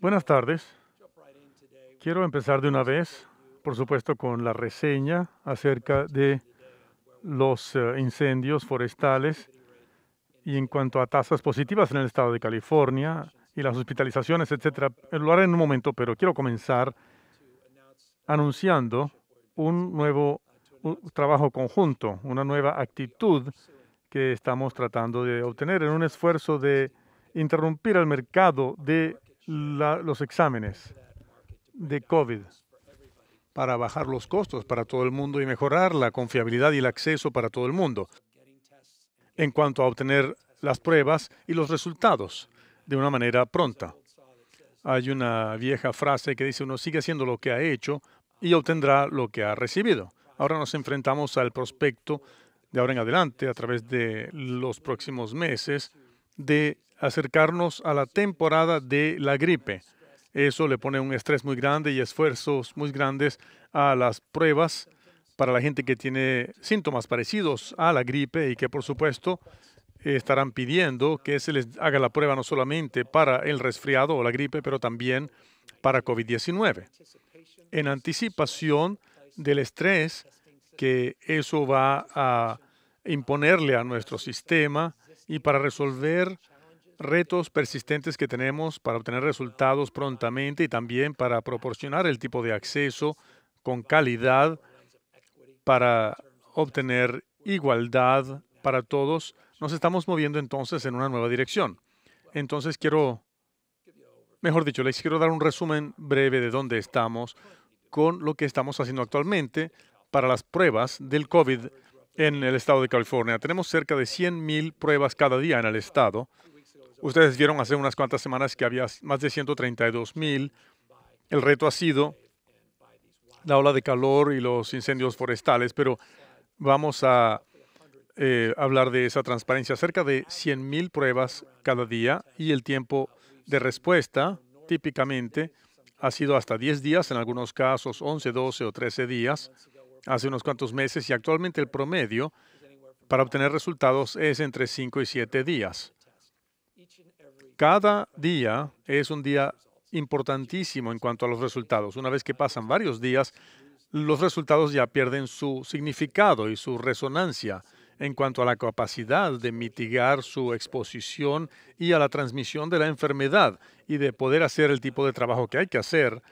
Buenas tardes. Quiero empezar de una vez, por supuesto, con la reseña acerca de los eh, incendios forestales y en cuanto a tasas positivas en el estado de California y las hospitalizaciones, etcétera. Eh, lo haré en un momento, pero quiero comenzar anunciando un nuevo trabajo conjunto, una nueva actitud que estamos tratando de obtener en un esfuerzo de interrumpir el mercado de los exámenes de COVID para bajar los costos para todo el mundo y mejorar la confiabilidad y el acceso para todo el mundo en cuanto a obtener las pruebas y los resultados de una manera pronta. Hay una vieja frase que dice uno sigue haciendo lo que ha hecho y obtendrá lo que ha recibido. Ahora nos enfrentamos al prospecto de ahora en adelante a través de los próximos meses de acercarnos a la temporada de la gripe. Eso le pone un estrés muy grande y esfuerzos muy grandes a las pruebas para la gente que tiene síntomas parecidos a la gripe y que por supuesto estarán pidiendo que se les haga la prueba no solamente para el resfriado o la gripe, pero también para COVID-19, en anticipación del estrés que eso va a imponerle a nuestro sistema y para resolver retos persistentes que tenemos para obtener resultados prontamente y también para proporcionar el tipo de acceso con calidad para obtener igualdad para todos, nos estamos moviendo entonces en una nueva dirección. Entonces quiero, mejor dicho, les quiero dar un resumen breve de dónde estamos con lo que estamos haciendo actualmente para las pruebas del COVID en el estado de California. Tenemos cerca de 100.000 pruebas cada día en el estado. Ustedes vieron hace unas cuantas semanas que había más de 132.000. El reto ha sido la ola de calor y los incendios forestales, pero vamos a eh, hablar de esa transparencia. Cerca de 100.000 pruebas cada día y el tiempo de respuesta típicamente ha sido hasta 10 días, en algunos casos 11, 12 o 13 días hace unos cuantos meses y actualmente el promedio para obtener resultados es entre 5 y 7 días. Cada día es un día importantísimo en cuanto a los resultados. Una vez que pasan varios días, los resultados ya pierden su significado y su resonancia en cuanto a la capacidad de mitigar su exposición y a la transmisión de la enfermedad y de poder hacer el tipo de trabajo que hay que hacer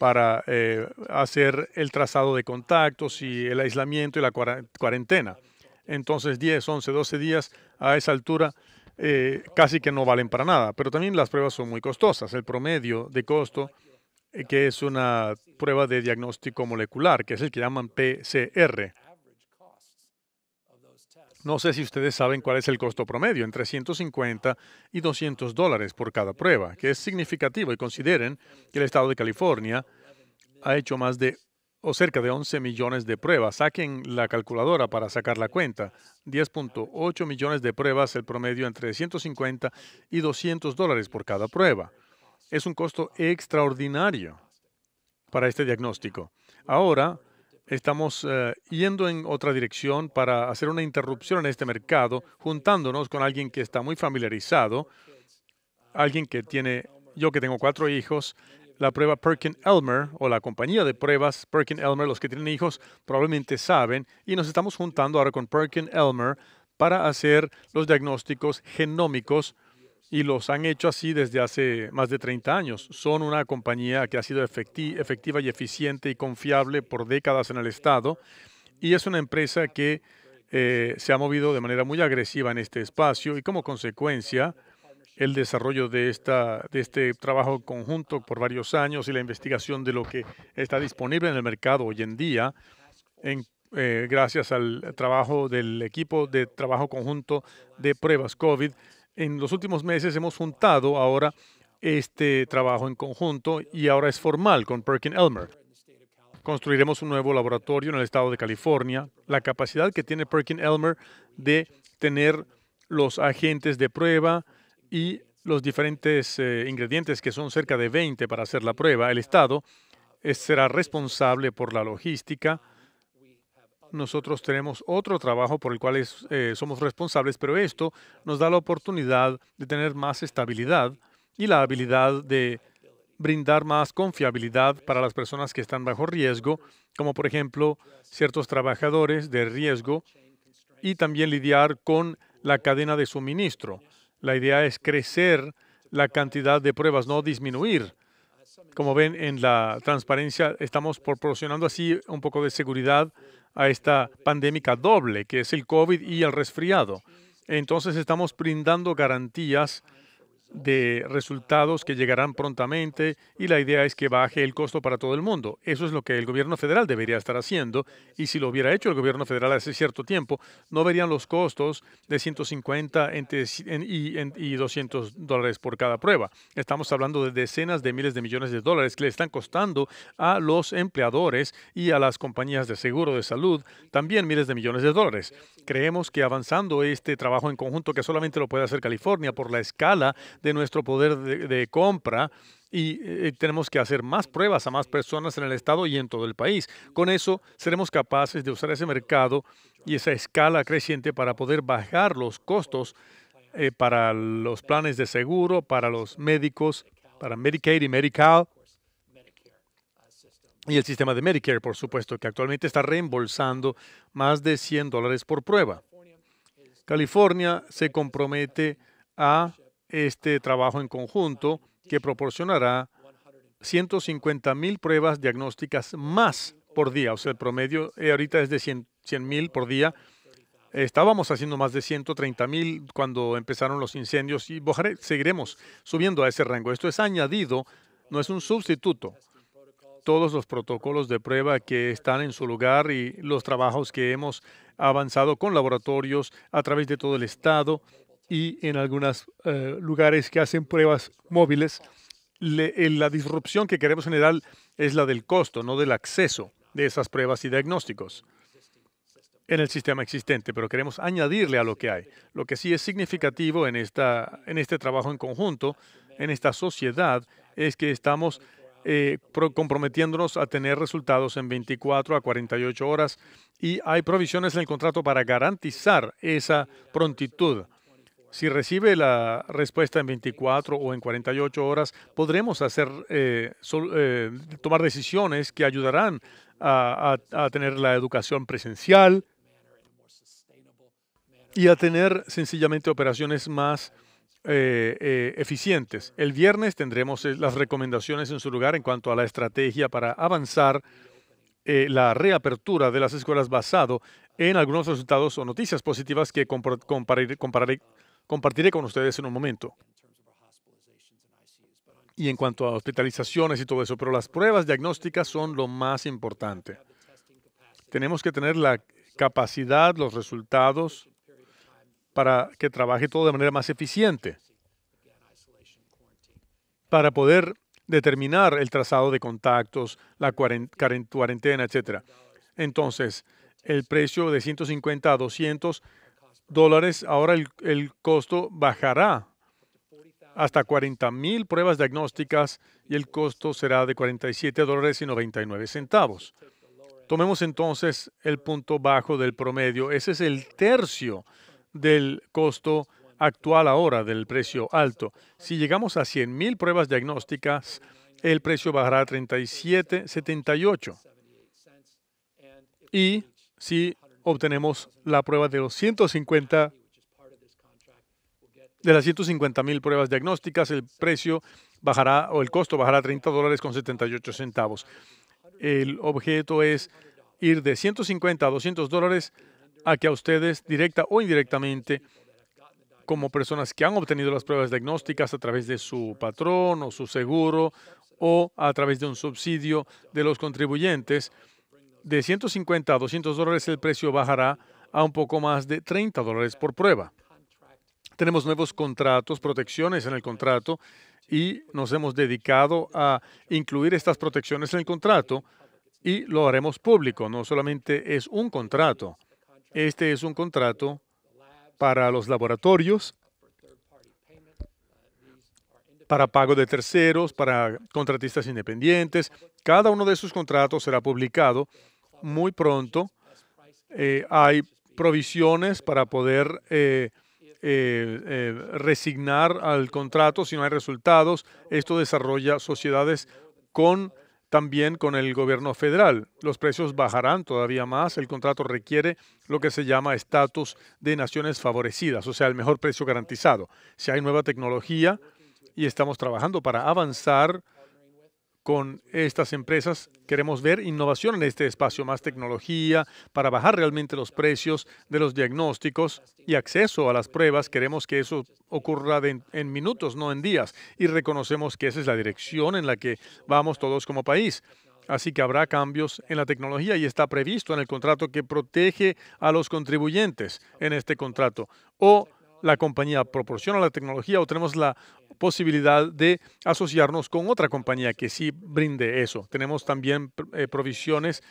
para eh, hacer el trazado de contactos y el aislamiento y la cuarentena. Entonces 10, 11, 12 días a esa altura eh, casi que no valen para nada, pero también las pruebas son muy costosas. El promedio de costo, eh, que es una prueba de diagnóstico molecular, que es el que llaman PCR, no sé si ustedes saben cuál es el costo promedio, entre 150 y 200 dólares por cada prueba, que es significativo y consideren que el estado de California ha hecho más de o cerca de 11 millones de pruebas. Saquen la calculadora para sacar la cuenta. 10.8 millones de pruebas, el promedio entre 150 y 200 dólares por cada prueba. Es un costo extraordinario para este diagnóstico. Ahora, estamos eh, yendo en otra dirección para hacer una interrupción en este mercado, juntándonos con alguien que está muy familiarizado, alguien que tiene, yo que tengo cuatro hijos, la prueba Perkin Elmer o la compañía de pruebas Perkin Elmer, los que tienen hijos probablemente saben, y nos estamos juntando ahora con Perkin Elmer para hacer los diagnósticos genómicos y los han hecho así desde hace más de 30 años. Son una compañía que ha sido efectiva y eficiente y confiable por décadas en el Estado y es una empresa que eh, se ha movido de manera muy agresiva en este espacio y como consecuencia el desarrollo de, esta, de este trabajo conjunto por varios años y la investigación de lo que está disponible en el mercado hoy en día, eh, gracias al trabajo del equipo de trabajo conjunto de pruebas COVID, en los últimos meses hemos juntado ahora este trabajo en conjunto y ahora es formal con Perkin Elmer. Construiremos un nuevo laboratorio en el estado de California. La capacidad que tiene Perkin Elmer de tener los agentes de prueba y los diferentes eh, ingredientes que son cerca de 20 para hacer la prueba. El Estado será responsable por la logística nosotros tenemos otro trabajo por el cual eh, somos responsables, pero esto nos da la oportunidad de tener más estabilidad y la habilidad de brindar más confiabilidad para las personas que están bajo riesgo, como por ejemplo ciertos trabajadores de riesgo, y también lidiar con la cadena de suministro. La idea es crecer la cantidad de pruebas, no disminuir. Como ven en la transparencia, estamos proporcionando así un poco de seguridad a esta pandémica doble, que es el COVID y el resfriado. Entonces estamos brindando garantías de resultados que llegarán prontamente y la idea es que baje el costo para todo el mundo. Eso es lo que el gobierno federal debería estar haciendo y si lo hubiera hecho el gobierno federal hace cierto tiempo, no verían los costos de 150 y 200 dólares por cada prueba. Estamos hablando de decenas de miles de millones de dólares que le están costando a los empleadores y a las compañías de seguro de salud también miles de millones de dólares. Creemos que avanzando este trabajo en conjunto que solamente lo puede hacer California por la escala de nuestro poder de, compra y eh, eh, tenemos que hacer más pruebas a más personas en el estado y en todo el país. Con eso seremos capaces de usar ese mercado y esa escala creciente para poder bajar los costos eh, para los planes de seguro, para los médicos, para Medicaid y Medical y el sistema de Medicare, por supuesto, que actualmente está reembolsando más de 100 dólares por prueba. California se compromete a este trabajo en conjunto que proporcionará 150 mil pruebas diagnósticas más por día. O sea, el promedio eh, ahorita es de 100 mil por día. Estábamos haciendo más de 130 mil cuando empezaron los incendios y seguiremos subiendo a ese rango. Esto es añadido, no es un sustituto. Todos los protocolos de prueba que están en su lugar y los trabajos que hemos avanzado con laboratorios a través de todo el estado y en algunos eh, lugares que hacen pruebas móviles, eh, la disrupción que queremos generar es la del costo, no del acceso de esas pruebas y diagnósticos en el sistema existente, pero queremos añadirle a lo que hay. Lo que sí es significativo en, esta, en este trabajo en conjunto, en esta sociedad, es que estamos eh, comprometiéndonos a tener resultados en 24 a 48 horas y hay provisiones en el contrato para garantizar esa prontitud si recibe la respuesta en 24 o en 48 horas, podremos hacer, eh, eh, tomar decisiones que ayudarán a, tener la educación presencial y a tener sencillamente operaciones más eh, eficientes. El viernes tendremos las recomendaciones en su lugar en cuanto a la estrategia para avanzar la reapertura de las escuelas basado en algunos resultados o noticias positivas que compararé con compartiré con ustedes en un momento. Y en cuanto a hospitalizaciones y todo eso, pero las pruebas diagnósticas son lo más importante. Tenemos que tener la capacidad, los resultados, para que trabaje todo de manera más eficiente, para poder determinar el trazado de contactos, la cuarentena, etc. Entonces, el precio de 150 a 200 dólares, ahora el, el costo bajará hasta 40 mil pruebas diagnósticas y el costo será de 47 dólares y 99 centavos. Tomemos entonces el punto bajo del promedio. Ese es el tercio del costo actual ahora del precio alto. Si llegamos a 100 mil pruebas diagnósticas, el precio bajará a 37,78. Y si obtenemos la prueba de los 150 de las 150 mil pruebas diagnósticas, el precio bajará o el costo bajará a 30 dólares con 78 centavos. El objeto es ir de 150 a 200 dólares a que a ustedes, directa o indirectamente, como personas que han obtenido las pruebas diagnósticas a través de su patrón o su seguro o a través de un subsidio de los contribuyentes, de 150 a 200 dólares el precio bajará a un poco más de 30 dólares por prueba. Tenemos nuevos contratos, protecciones en el contrato y nos hemos dedicado a incluir estas protecciones en el contrato y lo haremos público. No solamente es un contrato, este es un contrato para los laboratorios, para pago de terceros, para contratistas independientes. Cada uno de esos contratos será publicado muy pronto. Eh, hay provisiones para poder eh, eh, resignar al contrato si no hay resultados. Esto desarrolla sociedades con también con el gobierno federal. Los precios bajarán todavía más. El contrato requiere lo que se llama estatus de naciones favorecidas, o sea, el mejor precio garantizado. Si hay nueva tecnología y estamos trabajando para avanzar con estas empresas. Queremos ver innovación en este espacio, más tecnología para bajar realmente los precios de los diagnósticos y acceso a las pruebas. Queremos que eso ocurra en minutos, no en días. Y reconocemos que esa es la dirección en la que vamos todos como país. Así que habrá cambios en la tecnología y está previsto en el contrato que protege a los contribuyentes en este contrato. O la compañía proporciona la tecnología o tenemos la posibilidad de asociarnos con otra compañía que sí brinde eso. Tenemos también eh, provisiones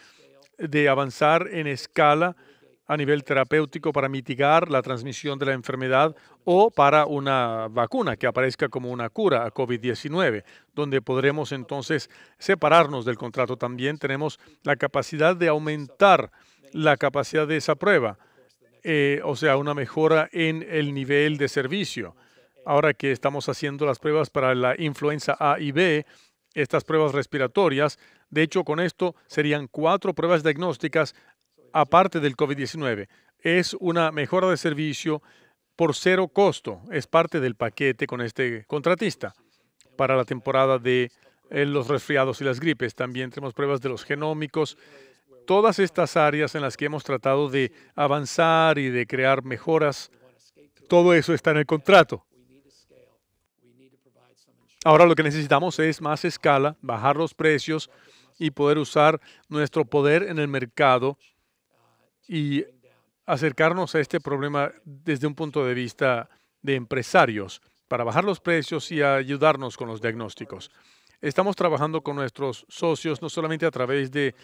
de avanzar en escala a nivel terapéutico para mitigar la transmisión de la enfermedad o para una vacuna que aparezca como una cura a COVID-19, donde podremos entonces separarnos del contrato. También tenemos la capacidad de aumentar la capacidad de esa prueba eh, o sea, una mejora en el nivel de servicio. Ahora que estamos haciendo las pruebas para la influenza A y B, estas pruebas respiratorias, de hecho, con esto serían cuatro pruebas diagnósticas aparte del COVID-19. Es una mejora de servicio por cero costo. Es parte del paquete con este contratista para la temporada de eh, los resfriados y las gripes. También tenemos pruebas de los genómicos todas estas áreas en las que hemos tratado de avanzar y de crear mejoras, todo eso está en el contrato. Ahora lo que necesitamos es más escala, bajar los precios y poder usar nuestro poder en el mercado y acercarnos a este problema desde un punto de vista de empresarios para bajar los precios y ayudarnos con los diagnósticos. Estamos trabajando con nuestros socios no solamente a través de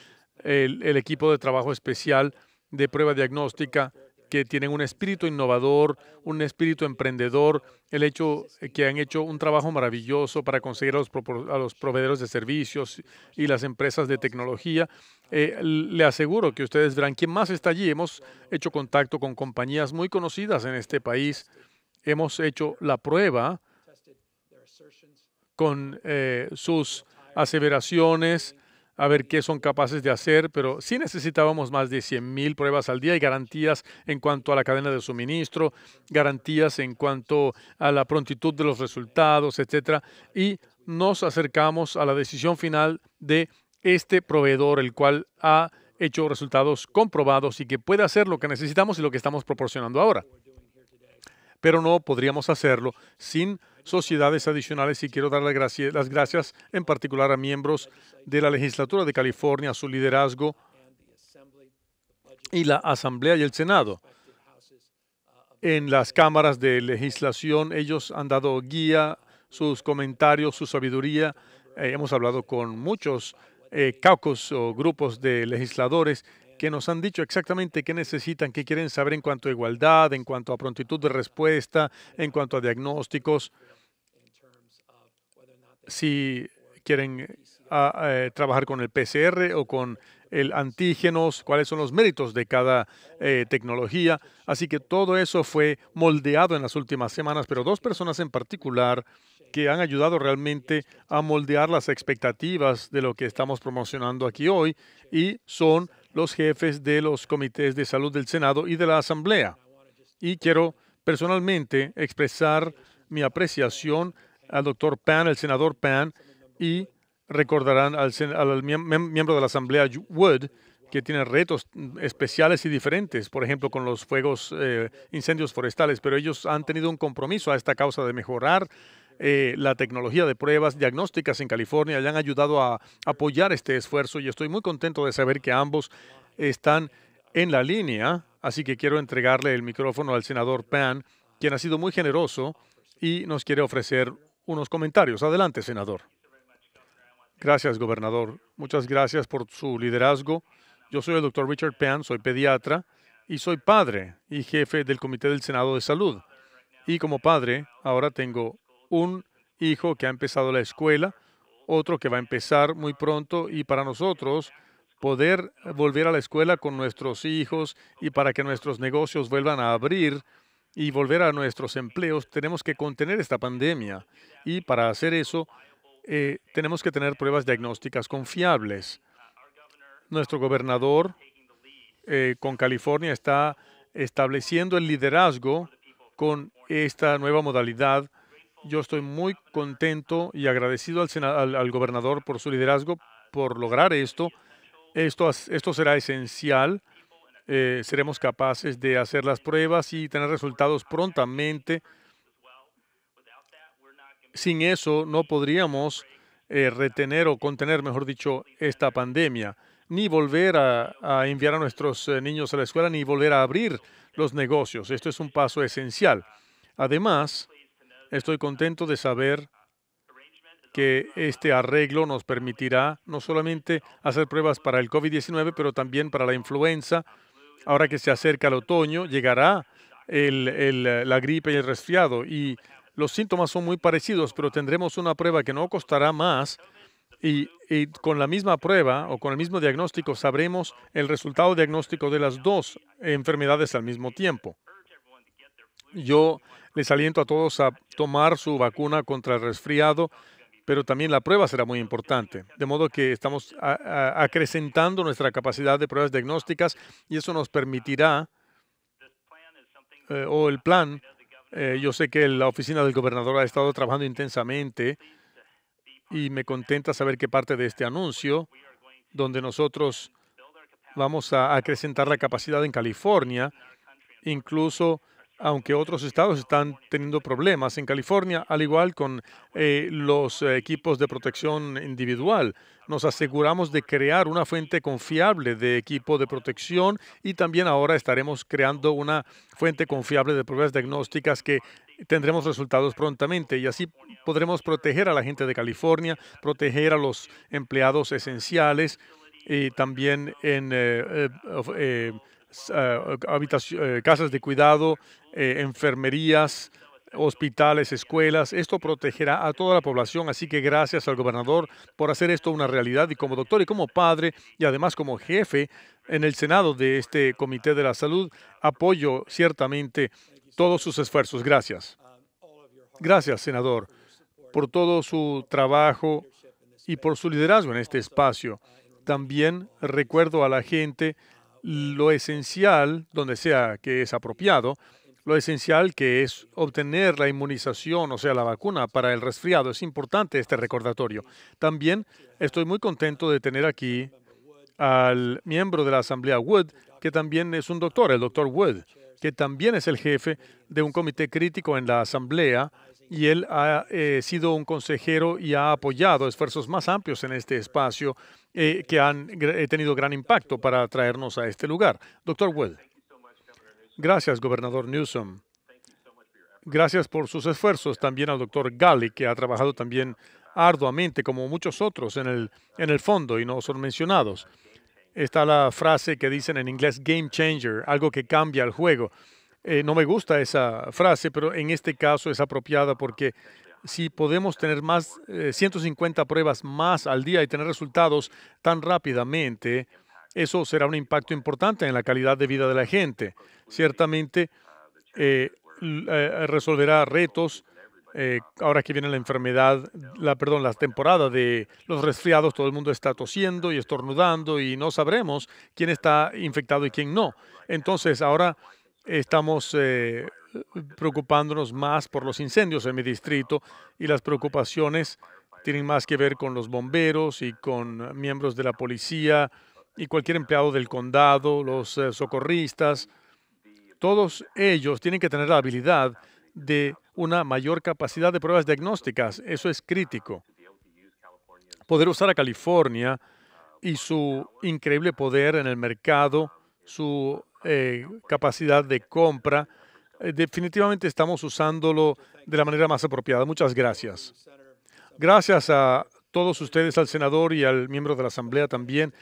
el, equipo de trabajo especial de prueba diagnóstica que tienen un espíritu innovador, un espíritu emprendedor, el hecho que han hecho un trabajo maravilloso para conseguir a los, proveedores de servicios y las empresas de tecnología. Eh, le aseguro que ustedes verán quién más está allí. Hemos hecho contacto con compañías muy conocidas en este país. Hemos hecho la prueba con eh, sus aseveraciones a ver qué son capaces de hacer, pero sí necesitábamos más de 100.000 pruebas al día y garantías en cuanto a la cadena de suministro, garantías en cuanto a la prontitud de los resultados, etcétera, y nos acercamos a la decisión final de este proveedor, el cual ha hecho resultados comprobados y que puede hacer lo que necesitamos y lo que estamos proporcionando ahora. Pero no podríamos hacerlo sin sociedades adicionales y quiero dar las gracias, las gracias en particular a miembros de la legislatura de California, su liderazgo y la Asamblea y el Senado. En las cámaras de legislación ellos han dado guía, sus comentarios, su sabiduría. Eh, hemos hablado con muchos eh, caucus o grupos de legisladores que nos han dicho exactamente qué necesitan, qué quieren saber en cuanto a igualdad, en cuanto a prontitud de respuesta, en cuanto a diagnósticos si quieren ah, eh, trabajar con el PCR o con el antígenos, cuáles son los méritos de cada eh, tecnología. Así que todo eso fue moldeado en las últimas semanas, pero dos personas en particular que han ayudado realmente a moldear las expectativas de lo que estamos promocionando aquí hoy y son los jefes de los comités de salud del Senado y de la Asamblea. Y quiero personalmente expresar mi apreciación al doctor Pan, el senador Pan, y recordarán al, al miembro de la Asamblea Wood, que tiene retos especiales y diferentes, por ejemplo, con los fuegos, eh, incendios forestales, pero ellos han tenido un compromiso a esta causa de mejorar eh, la tecnología de pruebas diagnósticas en California Le han ayudado a apoyar este esfuerzo y estoy muy contento de saber que ambos están en la línea, así que quiero entregarle el micrófono al senador Pan, quien ha sido muy generoso y nos quiere ofrecer unos comentarios. Adelante, senador. Gracias, gobernador. Muchas gracias por su liderazgo. Yo soy el doctor Richard Penn, soy pediatra y soy padre y jefe del Comité del Senado de Salud. Y como padre, ahora tengo un hijo que ha empezado la escuela, otro que va a empezar muy pronto y para nosotros poder volver a la escuela con nuestros hijos y para que nuestros negocios vuelvan a abrir y volver a nuestros empleos, tenemos que contener esta pandemia. Y para hacer eso, eh, tenemos que tener pruebas diagnósticas confiables. Nuestro gobernador eh, con California está estableciendo el liderazgo con esta nueva modalidad. Yo estoy muy contento y agradecido al, gobernador por su liderazgo, por lograr esto. Esto, esto será esencial eh, seremos capaces de hacer las pruebas y tener resultados prontamente. Sin eso no podríamos eh, retener o contener, mejor dicho, esta pandemia, ni volver a, a enviar a nuestros eh, niños a la escuela, ni volver a abrir los negocios. Esto es un paso esencial. Además, estoy contento de saber que este arreglo nos permitirá no solamente hacer pruebas para el COVID-19, pero también para la influenza ahora que se acerca el otoño, llegará la gripe y el resfriado. Y los síntomas son muy parecidos, pero tendremos una prueba que no costará más. y con la misma prueba o con el mismo diagnóstico sabremos el resultado diagnóstico de las dos enfermedades al mismo tiempo. Yo les aliento a todos a tomar su vacuna contra el resfriado pero también la prueba será muy importante. De modo que estamos acrecentando nuestra capacidad de pruebas diagnósticas y eso nos permitirá, eh, o el plan, eh, yo sé que la oficina del gobernador ha estado trabajando intensamente y me contenta saber que parte de este anuncio, donde nosotros vamos a acrecentar la capacidad en California, incluso aunque otros estados están teniendo problemas. En California, al igual con eh, los equipos de protección individual, nos aseguramos de crear una fuente confiable de equipo de protección y también ahora estaremos creando una fuente confiable de pruebas diagnósticas que tendremos resultados prontamente y así podremos proteger a la gente de California, proteger a los empleados esenciales y también en... Eh, eh, eh, eh, casas de cuidado, eh, enfermerías, hospitales, escuelas. Esto protegerá a toda la población, así que gracias al gobernador por hacer esto una realidad y como doctor y como padre y además como jefe en el Senado de este Comité de la Salud, apoyo ciertamente todos sus esfuerzos. Gracias. Gracias, senador, por todo su trabajo y por su liderazgo en este espacio. También recuerdo a la gente lo esencial, donde sea que es apropiado, lo esencial que es obtener la inmunización, o sea, la vacuna para el resfriado. Es importante este recordatorio. También estoy muy contento de tener aquí al miembro de la Asamblea Wood, que también es un doctor, el doctor Wood, que también es el jefe de un comité crítico en la Asamblea y él ha eh, sido un consejero y ha apoyado esfuerzos más amplios en este espacio eh, que han eh, tenido gran impacto para traernos a este lugar. Doctor Well, gracias, gobernador Newsom. Gracias por sus esfuerzos también al doctor Gali, que ha trabajado también arduamente, como muchos otros, en el, en el fondo y no son mencionados. Está la frase que dicen en inglés game changer, algo que cambia el juego. Eh, no me gusta esa frase, pero en este caso es apropiada porque si podemos tener más 150 eh, pruebas más al día y tener resultados tan rápidamente, eso será un impacto importante en la calidad de vida de la gente. Ciertamente eh, resolverá retos. ahora que viene la enfermedad, la perdón, la temporada de los resfriados, todo el mundo está tosiendo y estornudando y no sabremos quién está infectado y quién no. Entonces, ahora estamos eh, preocupándonos más por los incendios en mi distrito y las preocupaciones tienen más que ver con los bomberos y con miembros de la policía y cualquier empleado del condado, los eh, socorristas. Todos ellos tienen que tener la habilidad de una mayor capacidad de pruebas diagnósticas. Eso es crítico. Poder usar a California y su increíble poder en el mercado, su eh, capacidad de compra. Eh, definitivamente estamos usándolo de la manera más apropiada. Muchas gracias. Gracias a todos ustedes, al senador y al miembro de la Asamblea también,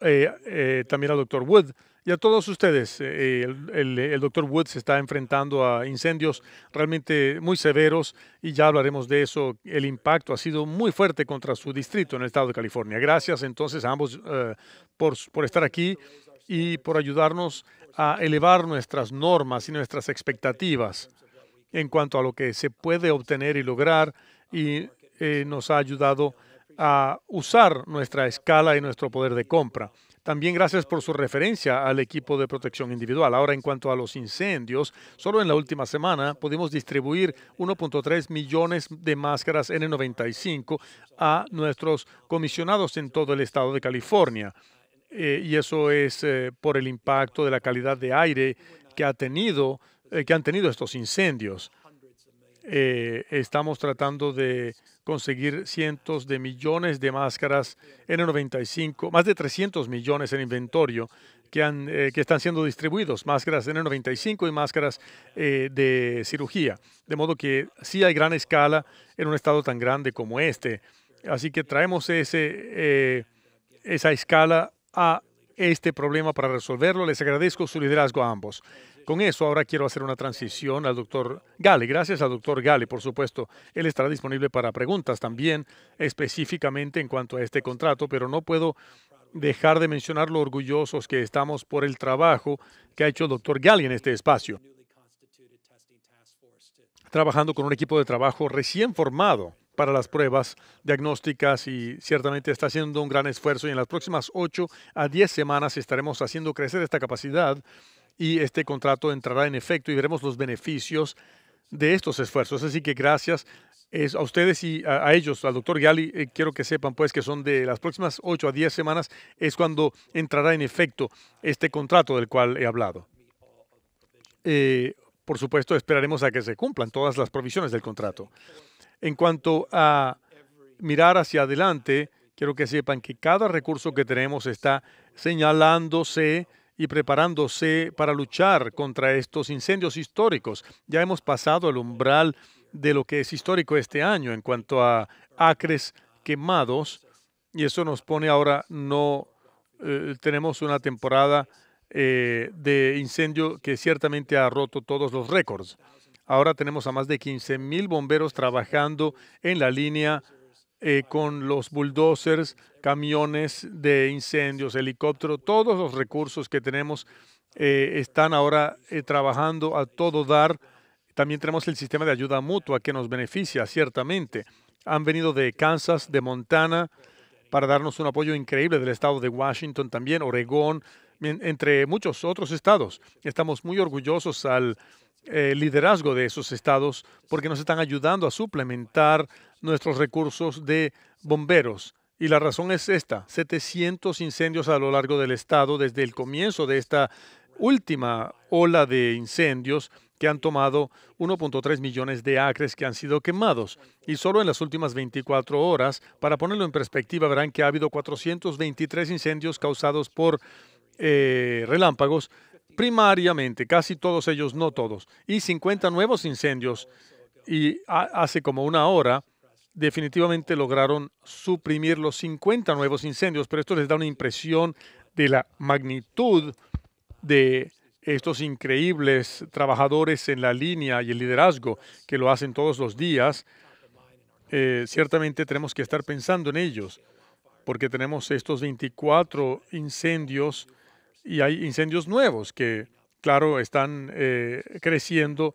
eh, también al doctor Wood. Y a todos ustedes, el, doctor Wood se está enfrentando a incendios realmente muy severos y ya hablaremos de eso. El impacto ha sido muy fuerte contra su distrito en el estado de California. Gracias entonces a ambos por, por estar aquí y por ayudarnos a elevar nuestras normas y nuestras expectativas en cuanto a lo que se puede obtener y lograr y eh, nos ha ayudado a usar nuestra escala y nuestro poder de compra. También gracias por su referencia al equipo de protección individual. Ahora, en cuanto a los incendios, solo en la última semana pudimos distribuir 1.3 millones de máscaras N95 a nuestros comisionados en todo el estado de California. Eh, y eso es eh, por el impacto de la calidad de aire que, ha tenido, eh, que han tenido estos incendios. estamos tratando de conseguir cientos de millones de máscaras N95, más de 300 millones en inventario que, han, que están siendo distribuidos, máscaras N95 y máscaras de cirugía. De modo que sí hay gran escala en un estado tan grande como este. Así que traemos ese, esa escala a este problema para resolverlo. Les agradezco su liderazgo a ambos. Con eso, ahora quiero hacer una transición al doctor Gale. Gracias al doctor Gale, por supuesto. Él estará disponible para preguntas también, específicamente en cuanto a este contrato, pero no puedo dejar de mencionar lo orgullosos que estamos por el trabajo que ha hecho el doctor Gale en este espacio, trabajando con un equipo de trabajo recién formado para las pruebas diagnósticas y ciertamente está haciendo un gran esfuerzo y en las próximas 8 a 10 semanas estaremos haciendo crecer esta capacidad y este contrato entrará en efecto y veremos los beneficios de estos esfuerzos. Así que gracias a ustedes y a, ellos, al doctor Gali, eh, quiero que sepan pues que son de las próximas 8 a 10 semanas es cuando entrará en efecto este contrato del cual he hablado. Eh, por supuesto, esperaremos a que se cumplan todas las provisiones del contrato. En cuanto a mirar hacia adelante, quiero que sepan que cada recurso que tenemos está señalándose y preparándose para luchar contra estos incendios históricos. Ya hemos pasado el umbral de lo que es histórico este año en cuanto a acres quemados y eso nos pone ahora no eh, tenemos una temporada eh, de incendio que ciertamente ha roto todos los récords. Ahora tenemos a más de 15 mil bomberos trabajando en la línea eh, con los bulldozers, camiones de incendios, helicópteros, todos los recursos que tenemos eh, están ahora eh, trabajando a todo dar. También tenemos el sistema de ayuda mutua que nos beneficia, ciertamente. Han venido de Kansas, de Montana, para darnos un apoyo increíble del estado de Washington también, Oregón, entre muchos otros estados. Estamos muy orgullosos al eh, liderazgo de esos estados porque nos están ayudando a suplementar nuestros recursos de bomberos. Y la razón es esta, 700 incendios a lo largo del estado desde el comienzo de esta última ola de incendios que han tomado 1.3 millones de acres que han sido quemados. Y solo en las últimas 24 horas, para ponerlo en perspectiva, verán que ha habido 423 incendios causados por eh, relámpagos primariamente, casi todos ellos, no todos, y 50 nuevos incendios. Y hace como una hora, definitivamente lograron suprimir los 50 nuevos incendios, pero esto les da una impresión de la magnitud de estos increíbles trabajadores en la línea y el liderazgo que lo hacen todos los días. Eh, ciertamente tenemos que estar pensando en ellos, porque tenemos estos 24 incendios y hay incendios nuevos que, claro, están eh, creciendo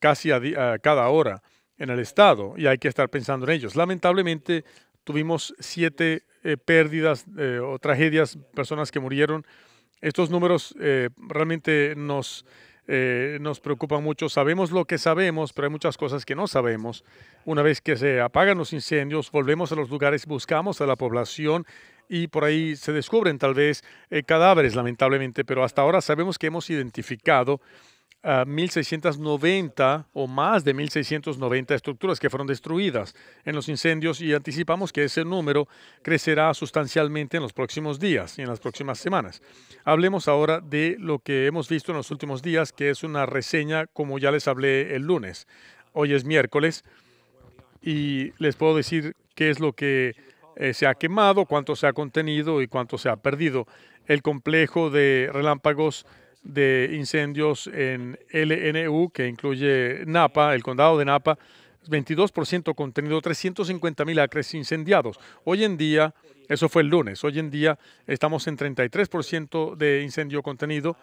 casi a, cada hora en el estado y hay que estar pensando en ellos. Lamentablemente tuvimos siete eh, pérdidas eh, o tragedias, personas que murieron. Estos números realmente nos, nos preocupan mucho. Sabemos lo que sabemos, pero hay muchas cosas que no sabemos. Una vez que se apagan los incendios, volvemos a los lugares, buscamos a la población y por ahí se descubren tal vez eh, cadáveres, lamentablemente, pero hasta ahora sabemos que hemos identificado 1.690 ah, o más de 1.690 estructuras que fueron destruidas en los incendios y anticipamos que ese número crecerá sustancialmente en los próximos días y en las próximas semanas. Hablemos ahora de lo que hemos visto en los últimos días, que es una reseña, como ya les hablé el lunes. Hoy es miércoles y les puedo decir qué es lo que eh, se ha quemado, cuánto se ha contenido y cuánto se ha perdido. El complejo de relámpagos de incendios en LNU, que incluye Napa, el condado de Napa, 22% contenido, 350.000 mil acres incendiados. Hoy en día, eso fue el lunes, hoy en día estamos en 33% de incendio contenido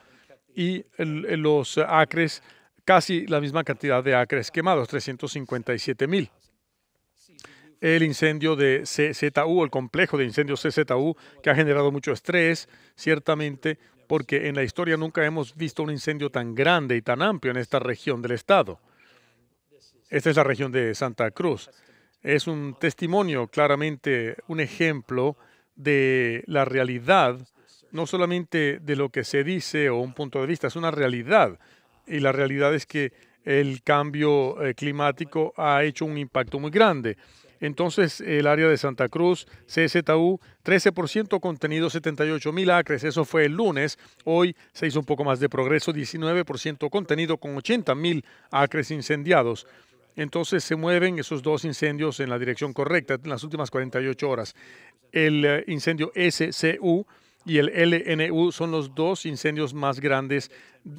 y los acres, casi la misma cantidad de acres quemados, 357 mil el incendio de CZU, el complejo de incendios CZU, que ha generado mucho estrés, ciertamente, porque en la historia nunca hemos visto un incendio tan grande y tan amplio en esta región del estado. Esta es la región de Santa Cruz. Es un testimonio, claramente, un ejemplo de la realidad, no solamente de lo que se dice o un punto de vista, es una realidad. Y la realidad es que el cambio eh, climático ha hecho un impacto muy grande entonces, el área de Santa Cruz, CZU, 13% contenido, 78 mil acres. Eso fue el lunes. Hoy se hizo un poco más de progreso, 19% contenido con 80 mil acres incendiados. Entonces se mueven esos dos incendios en la dirección correcta en las últimas 48 horas. El eh, incendio SCU y el LNU son los dos incendios más grandes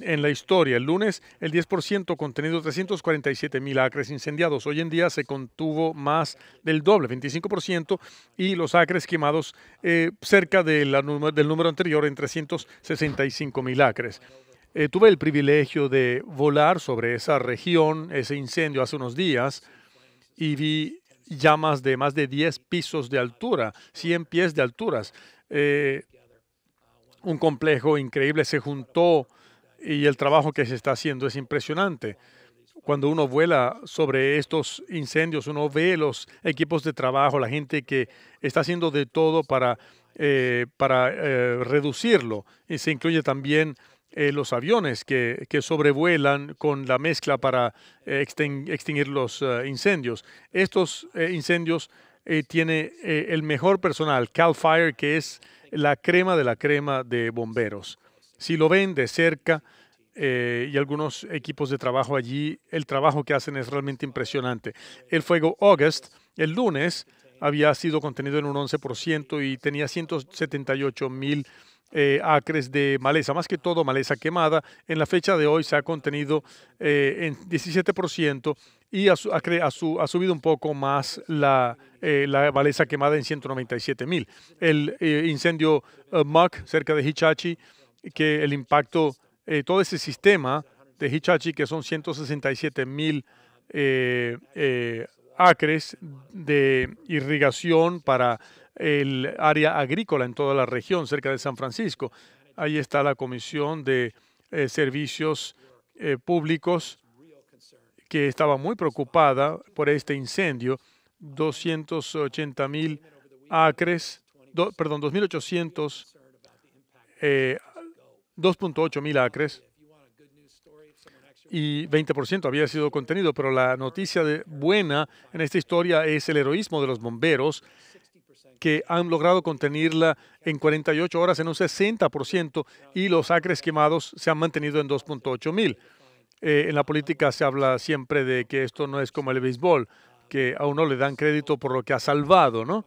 en la historia. El lunes, el 10% contenido 347 mil acres incendiados. Hoy en día se contuvo más del doble, 25%, y los acres quemados eh, cerca del número anterior en 365 mil acres. Eh, tuve el privilegio de volar sobre esa región, ese incendio hace unos días, y vi llamas de más de 10 pisos de altura, 100 pies de alturas. Eh, un complejo increíble se juntó y el trabajo que se está haciendo es impresionante. Cuando uno vuela sobre estos incendios, uno ve los equipos de trabajo, la gente que está haciendo de todo para, eh, para eh, reducirlo. Y se incluye también eh, los aviones que, sobrevuelan con la mezcla para extinguir los incendios. Estos incendios tiene el mejor personal, Cal Fire, que es la crema de la crema de bomberos. Si lo ven de cerca eh, y algunos equipos de trabajo allí, el trabajo que hacen es realmente impresionante. El fuego August, el lunes, había sido contenido en un 11% y tenía 178 mil eh, acres de maleza, más que todo maleza quemada. En la fecha de hoy se ha contenido eh, en 17% y ha, subido un poco más la, maleza quemada en 197 mil. El incendio Mac cerca de Hichachi que el impacto, eh, todo ese sistema de Hichachi, que son 167 mil eh, eh, acres de irrigación para el área agrícola en toda la región, cerca de San Francisco. Ahí está la Comisión de Servicios Públicos, que estaba muy preocupada por este incendio. 280 mil acres, perdón, 2.800 eh, 2.8 mil acres y 20% había sido contenido, pero la noticia de buena en esta historia es el heroísmo de los bomberos que han logrado contenerla en 48 horas en un 60% y los acres quemados se han mantenido en 2.8 mil. Eh, en la política se habla siempre de que esto no es como el béisbol, que a uno le dan crédito por lo que ha salvado, ¿no?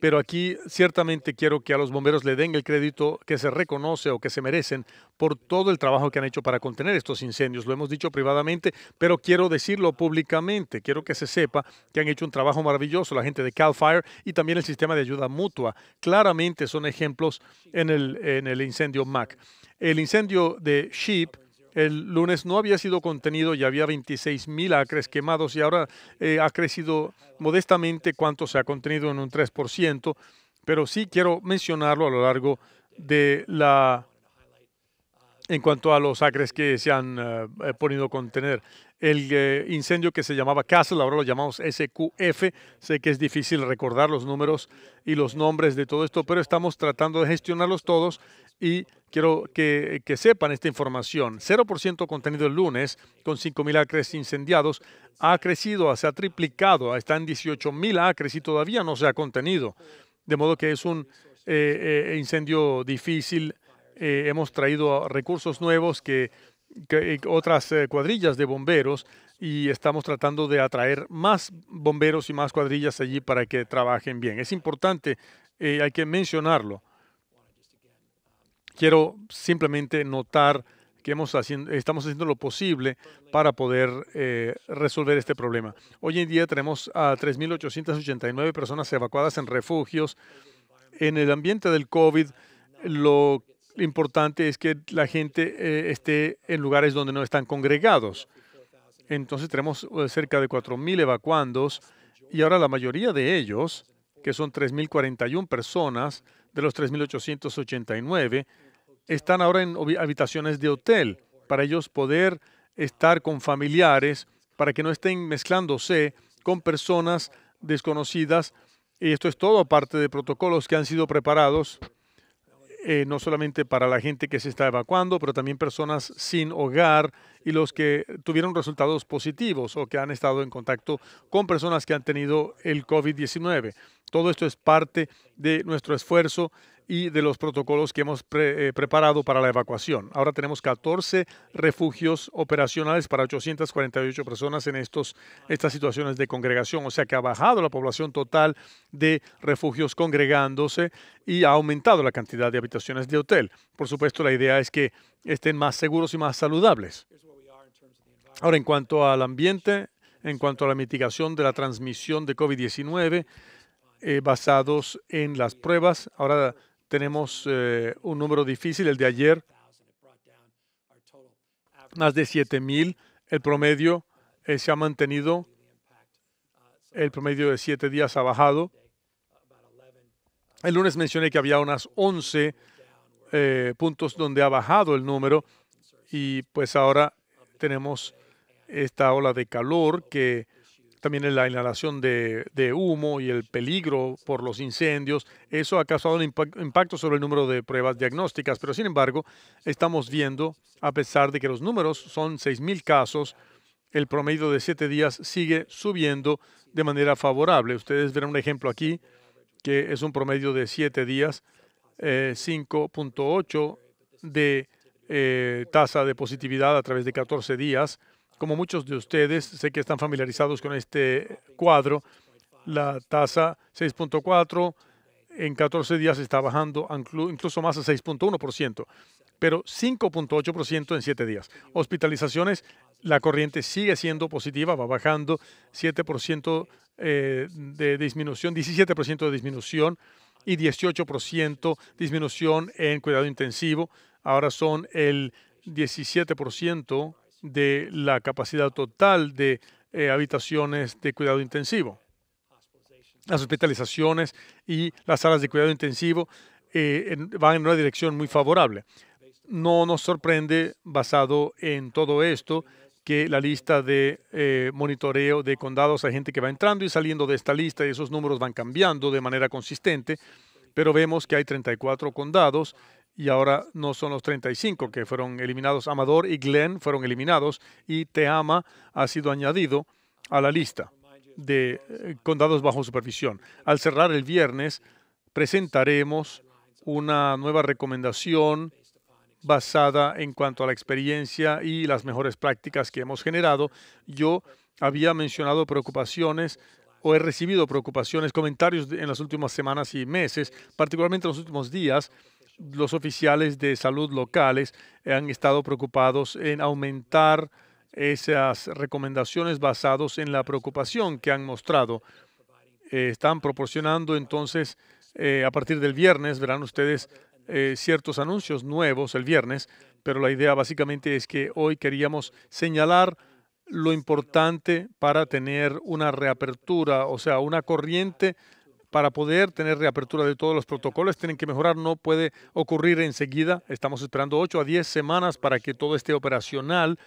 pero aquí ciertamente quiero que a los bomberos le den el crédito que se reconoce o que se merecen por todo el trabajo que han hecho para contener estos incendios. Lo hemos dicho privadamente, pero quiero decirlo públicamente. Quiero que se sepa que han hecho un trabajo maravilloso la gente de Cal Fire y también el sistema de ayuda mutua. Claramente son ejemplos en el, en el incendio MAC. El incendio de Sheep el lunes no había sido contenido y había 26.000 acres quemados y ahora eh, ha crecido modestamente cuánto se ha contenido en un 3%, pero sí quiero mencionarlo a lo largo de la en cuanto a los acres que se han eh, eh, podido ponido a contener el eh, incendio que se llamaba Castle, ahora lo llamamos SQF. Sé que es difícil recordar los números y los nombres de todo esto, pero estamos tratando de gestionarlos todos y quiero que, sepan esta información. 0% contenido el lunes, con 5.000 acres incendiados, ha crecido, se ha triplicado, está en 18.000 acres y todavía no se ha contenido. De modo que es un eh, eh, incendio difícil. hemos traído recursos nuevos que eh, otras eh, cuadrillas de bomberos y estamos tratando de atraer más bomberos y más cuadrillas allí para que trabajen bien. Es importante, y eh, hay que mencionarlo. Quiero simplemente notar que hemos haciendo, estamos haciendo lo posible para poder resolver este problema. Hoy en día tenemos a 3.889 personas evacuadas en refugios. En el ambiente del COVID, lo lo importante es que la gente eh, esté en lugares donde no están congregados. Entonces tenemos eh, cerca de 4.000 evacuandos y ahora la mayoría de ellos, que son 3.041 personas de los 3.889, están ahora en habitaciones de hotel para ellos poder estar con familiares, para que no estén mezclándose con personas desconocidas. Y esto es todo aparte de protocolos que han sido preparados eh, no solamente para la gente que se está evacuando, pero también personas sin hogar y los que tuvieron resultados positivos o que han estado en contacto con personas que han tenido el COVID-19. Todo esto es parte de nuestro esfuerzo y de los protocolos que hemos eh, preparado para la evacuación. Ahora tenemos 14 refugios operacionales para 848 personas en estos, estas situaciones de congregación, o sea que ha bajado la población total de refugios congregándose y ha aumentado la cantidad de habitaciones de hotel. Por supuesto, la idea es que estén más seguros y más saludables. Ahora, en cuanto al ambiente, en cuanto a la mitigación de la transmisión de COVID-19, eh, basados en las pruebas, ahora tenemos eh, un número difícil, el de ayer, más de 7.000. El promedio eh, se ha mantenido. El promedio de siete días ha bajado. El lunes mencioné que había unas 11 eh, puntos donde ha bajado el número y pues ahora tenemos esta ola de calor que también la inhalación de, humo y el peligro por los incendios, eso ha causado un impacto sobre el número de pruebas diagnósticas, pero sin embargo estamos viendo, a pesar de que los números son 6.000 casos, el promedio de siete días sigue subiendo de manera favorable. Ustedes verán un ejemplo aquí, que es un promedio de siete días, 5.8 eh, de eh, tasa de positividad a través de 14 días como muchos de ustedes, sé que están familiarizados con este cuadro. La tasa 6.4 en 14 días está bajando incluso más a 6.1%, pero 5.8% en 7 días. Hospitalizaciones, la corriente sigue siendo positiva, va bajando 7% eh, de disminución, 17% de disminución y 18% disminución en cuidado intensivo. Ahora son el 17% de la capacidad total de eh, habitaciones de cuidado intensivo. Las hospitalizaciones y las salas de cuidado intensivo eh, van en una dirección muy favorable. No nos sorprende, basado en todo esto, que la lista de eh, monitoreo de condados hay gente que va entrando y saliendo de esta lista y esos números van cambiando de manera consistente, pero vemos que hay 34 condados y ahora no son los 35 que fueron eliminados. Amador y Glenn fueron eliminados y Teama ha sido añadido a la lista de eh, condados bajo supervisión. Al cerrar el viernes, presentaremos una nueva recomendación basada en cuanto a la experiencia y las mejores prácticas que hemos generado. Yo había mencionado preocupaciones o he recibido preocupaciones, comentarios en las últimas semanas y meses, particularmente en los últimos días, los oficiales de salud locales han estado preocupados en aumentar esas recomendaciones basados en la preocupación que han mostrado. Eh, están proporcionando entonces, eh, a partir del viernes, verán ustedes eh, ciertos anuncios nuevos el viernes, pero la idea básicamente es que hoy queríamos señalar lo importante para tener una reapertura, o sea, una corriente para poder tener reapertura de todos los protocolos, tienen que mejorar, no puede ocurrir enseguida. Estamos esperando 8 a 10 semanas para que todo esté operacional.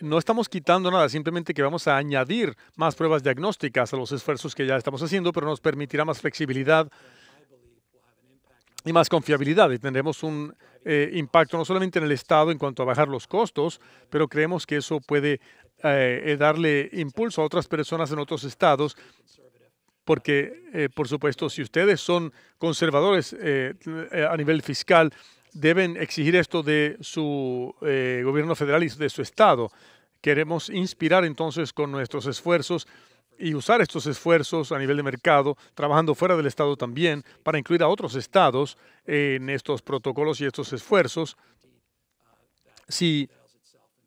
No estamos quitando nada, simplemente que vamos a añadir más pruebas diagnósticas a los esfuerzos que ya estamos haciendo, pero nos permitirá más flexibilidad y más confiabilidad. Y tendremos un eh, impacto no solamente en el Estado en cuanto a bajar los costos, pero creemos que eso puede eh, eh, darle impulso a otras personas en otros estados, porque, eh, por supuesto, si ustedes son conservadores a nivel fiscal, deben exigir esto de su gobierno federal y de su estado. Queremos inspirar entonces con nuestros esfuerzos y usar estos esfuerzos a nivel de mercado, trabajando fuera del Estado también, para incluir a otros estados en estos protocolos y estos esfuerzos. Si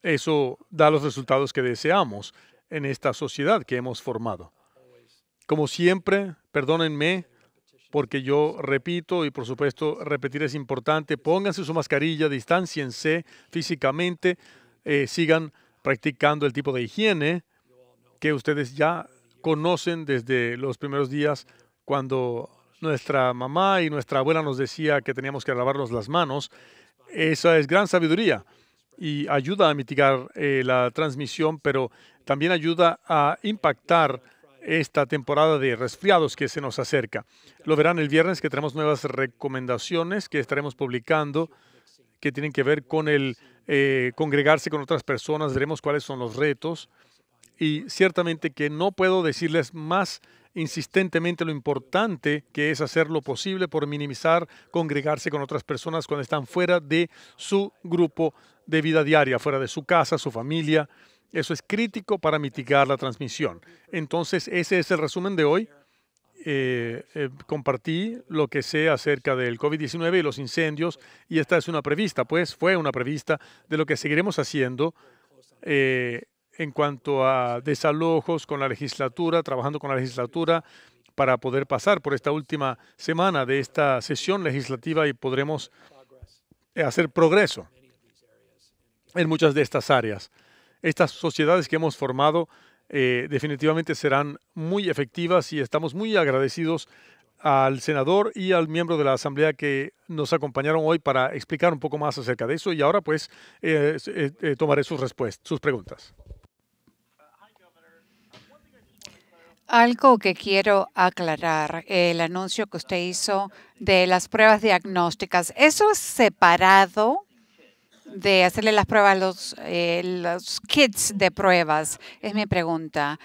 eso da los resultados que deseamos en esta sociedad que hemos formado. Como siempre, perdónenme porque yo repito y por supuesto repetir es importante, pónganse su mascarilla, distanciense físicamente, eh, sigan practicando el tipo de higiene que ustedes ya conocen desde los primeros días cuando nuestra mamá y nuestra abuela nos decía que teníamos que lavarnos las manos. Esa es gran sabiduría y ayuda a mitigar eh, la transmisión, pero también ayuda a impactar esta temporada de resfriados que se nos acerca. Lo verán el viernes que tenemos nuevas recomendaciones que estaremos publicando que tienen que ver con el eh, congregarse con otras personas. Veremos cuáles son los retos y ciertamente que no puedo decirles más insistentemente lo importante que es hacer lo posible por minimizar congregarse con otras personas cuando están fuera de su grupo de vida diaria, fuera de su casa, su familia. Eso es crítico para mitigar la transmisión. Entonces, ese es el resumen de hoy. Eh, eh, compartí lo que sé acerca del COVID-19 y los incendios, y esta es una prevista, pues fue una prevista de lo que seguiremos haciendo eh, en cuanto a desalojos con la legislatura, trabajando con la legislatura para poder pasar por esta última semana de esta sesión legislativa y podremos hacer progreso en muchas de estas áreas. Estas sociedades que hemos formado eh, definitivamente serán muy efectivas y estamos muy agradecidos al senador y al miembro de la Asamblea que nos acompañaron hoy para explicar un poco más acerca de eso y ahora pues eh, eh, tomaré sus, respuestas, sus preguntas. Algo que quiero aclarar, el anuncio que usted hizo de las pruebas diagnósticas, ¿eso es separado de hacerle las pruebas, los, eh, los kits de pruebas? Es mi pregunta.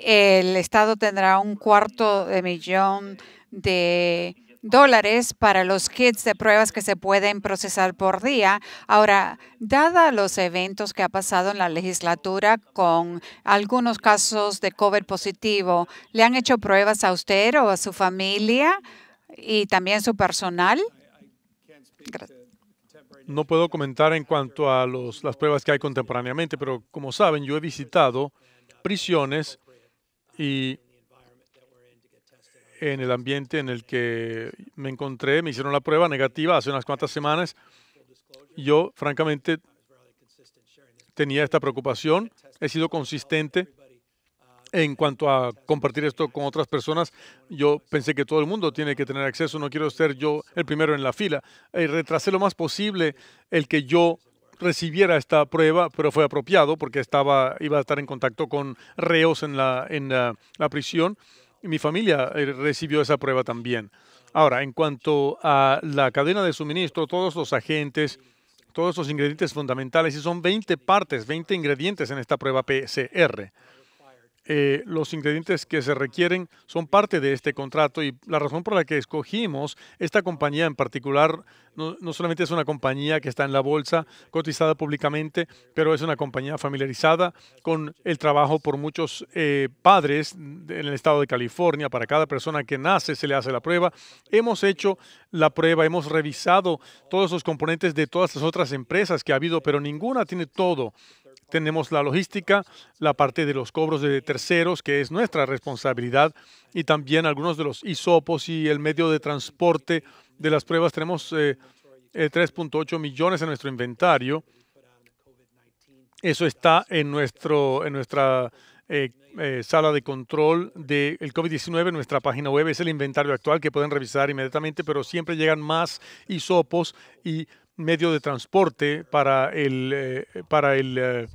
¿El Estado tendrá un cuarto de millón de dólares para los kits de pruebas que se pueden procesar por día. Ahora, dada los eventos que ha pasado en la legislatura con algunos casos de COVID positivo, ¿le han hecho pruebas a usted o a su familia y también su personal? No puedo comentar en cuanto a los, las pruebas que hay contemporáneamente, pero como saben, yo he visitado prisiones y en el ambiente en el que me encontré. Me hicieron la prueba negativa hace unas cuantas semanas. Yo, francamente, tenía esta preocupación. He sido consistente en cuanto a compartir esto con otras personas. Yo pensé que todo el mundo tiene que tener acceso. No quiero ser yo el primero en la fila. y eh, retrasé lo más posible el que yo recibiera esta prueba, pero fue apropiado porque estaba, iba a estar en contacto con reos en la, en la prisión mi familia eh, recibió esa prueba también. Ahora, en cuanto a la cadena de suministro, todos los agentes, todos los ingredientes fundamentales, y son 20 partes, 20 ingredientes en esta prueba PCR. Eh, los ingredientes que se requieren son parte de este contrato y la razón por la que escogimos esta compañía en particular no, solamente es una compañía que está en la bolsa, cotizada públicamente, pero es una compañía familiarizada con el trabajo por muchos eh, padres en el estado de California. Para cada persona que nace se le hace la prueba. Hemos hecho la prueba, hemos revisado todos los componentes de todas las otras empresas que ha habido, pero ninguna tiene todo tenemos la logística, la parte de los cobros de terceros, que es nuestra responsabilidad, y también algunos de los isopos y el medio de transporte de las pruebas. Tenemos 3.8 eh, eh, millones en nuestro inventario. Eso está en, nuestro, en nuestra eh, sala de control del de COVID-19, nuestra página web es el inventario actual que pueden revisar inmediatamente, pero siempre llegan más hisopos y medio de transporte para el, para el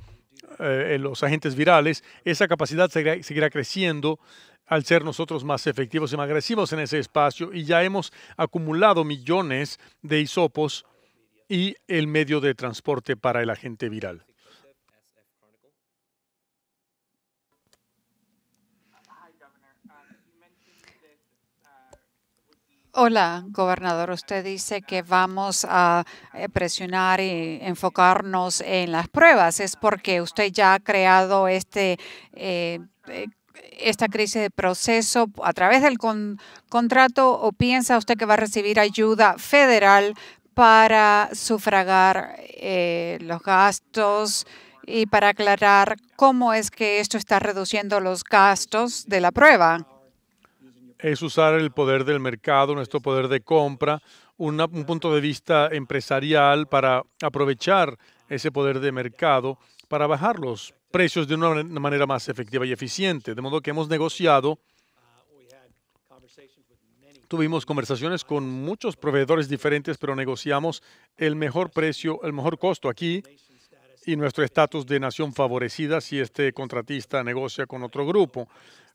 eh, los agentes virales, esa capacidad seguirá, creciendo al ser nosotros más efectivos y más agresivos en ese espacio y ya hemos acumulado millones de hisopos y el medio de transporte para el agente viral. Hola, gobernador. Usted dice que vamos a eh, presionar y enfocarnos en las pruebas. Es porque usted ya ha creado este eh, eh, esta crisis de proceso a través del contrato o piensa usted que va a recibir ayuda federal para sufragar los gastos y para aclarar cómo es que esto está reduciendo los gastos de la prueba es usar el poder del mercado, nuestro poder de compra, un punto de vista empresarial para aprovechar ese poder de mercado para bajar los precios de una manera más efectiva y eficiente. De modo que hemos negociado, tuvimos conversaciones con muchos proveedores diferentes, pero negociamos el mejor precio, el mejor costo aquí y nuestro estatus de nación favorecida si este contratista negocia con otro grupo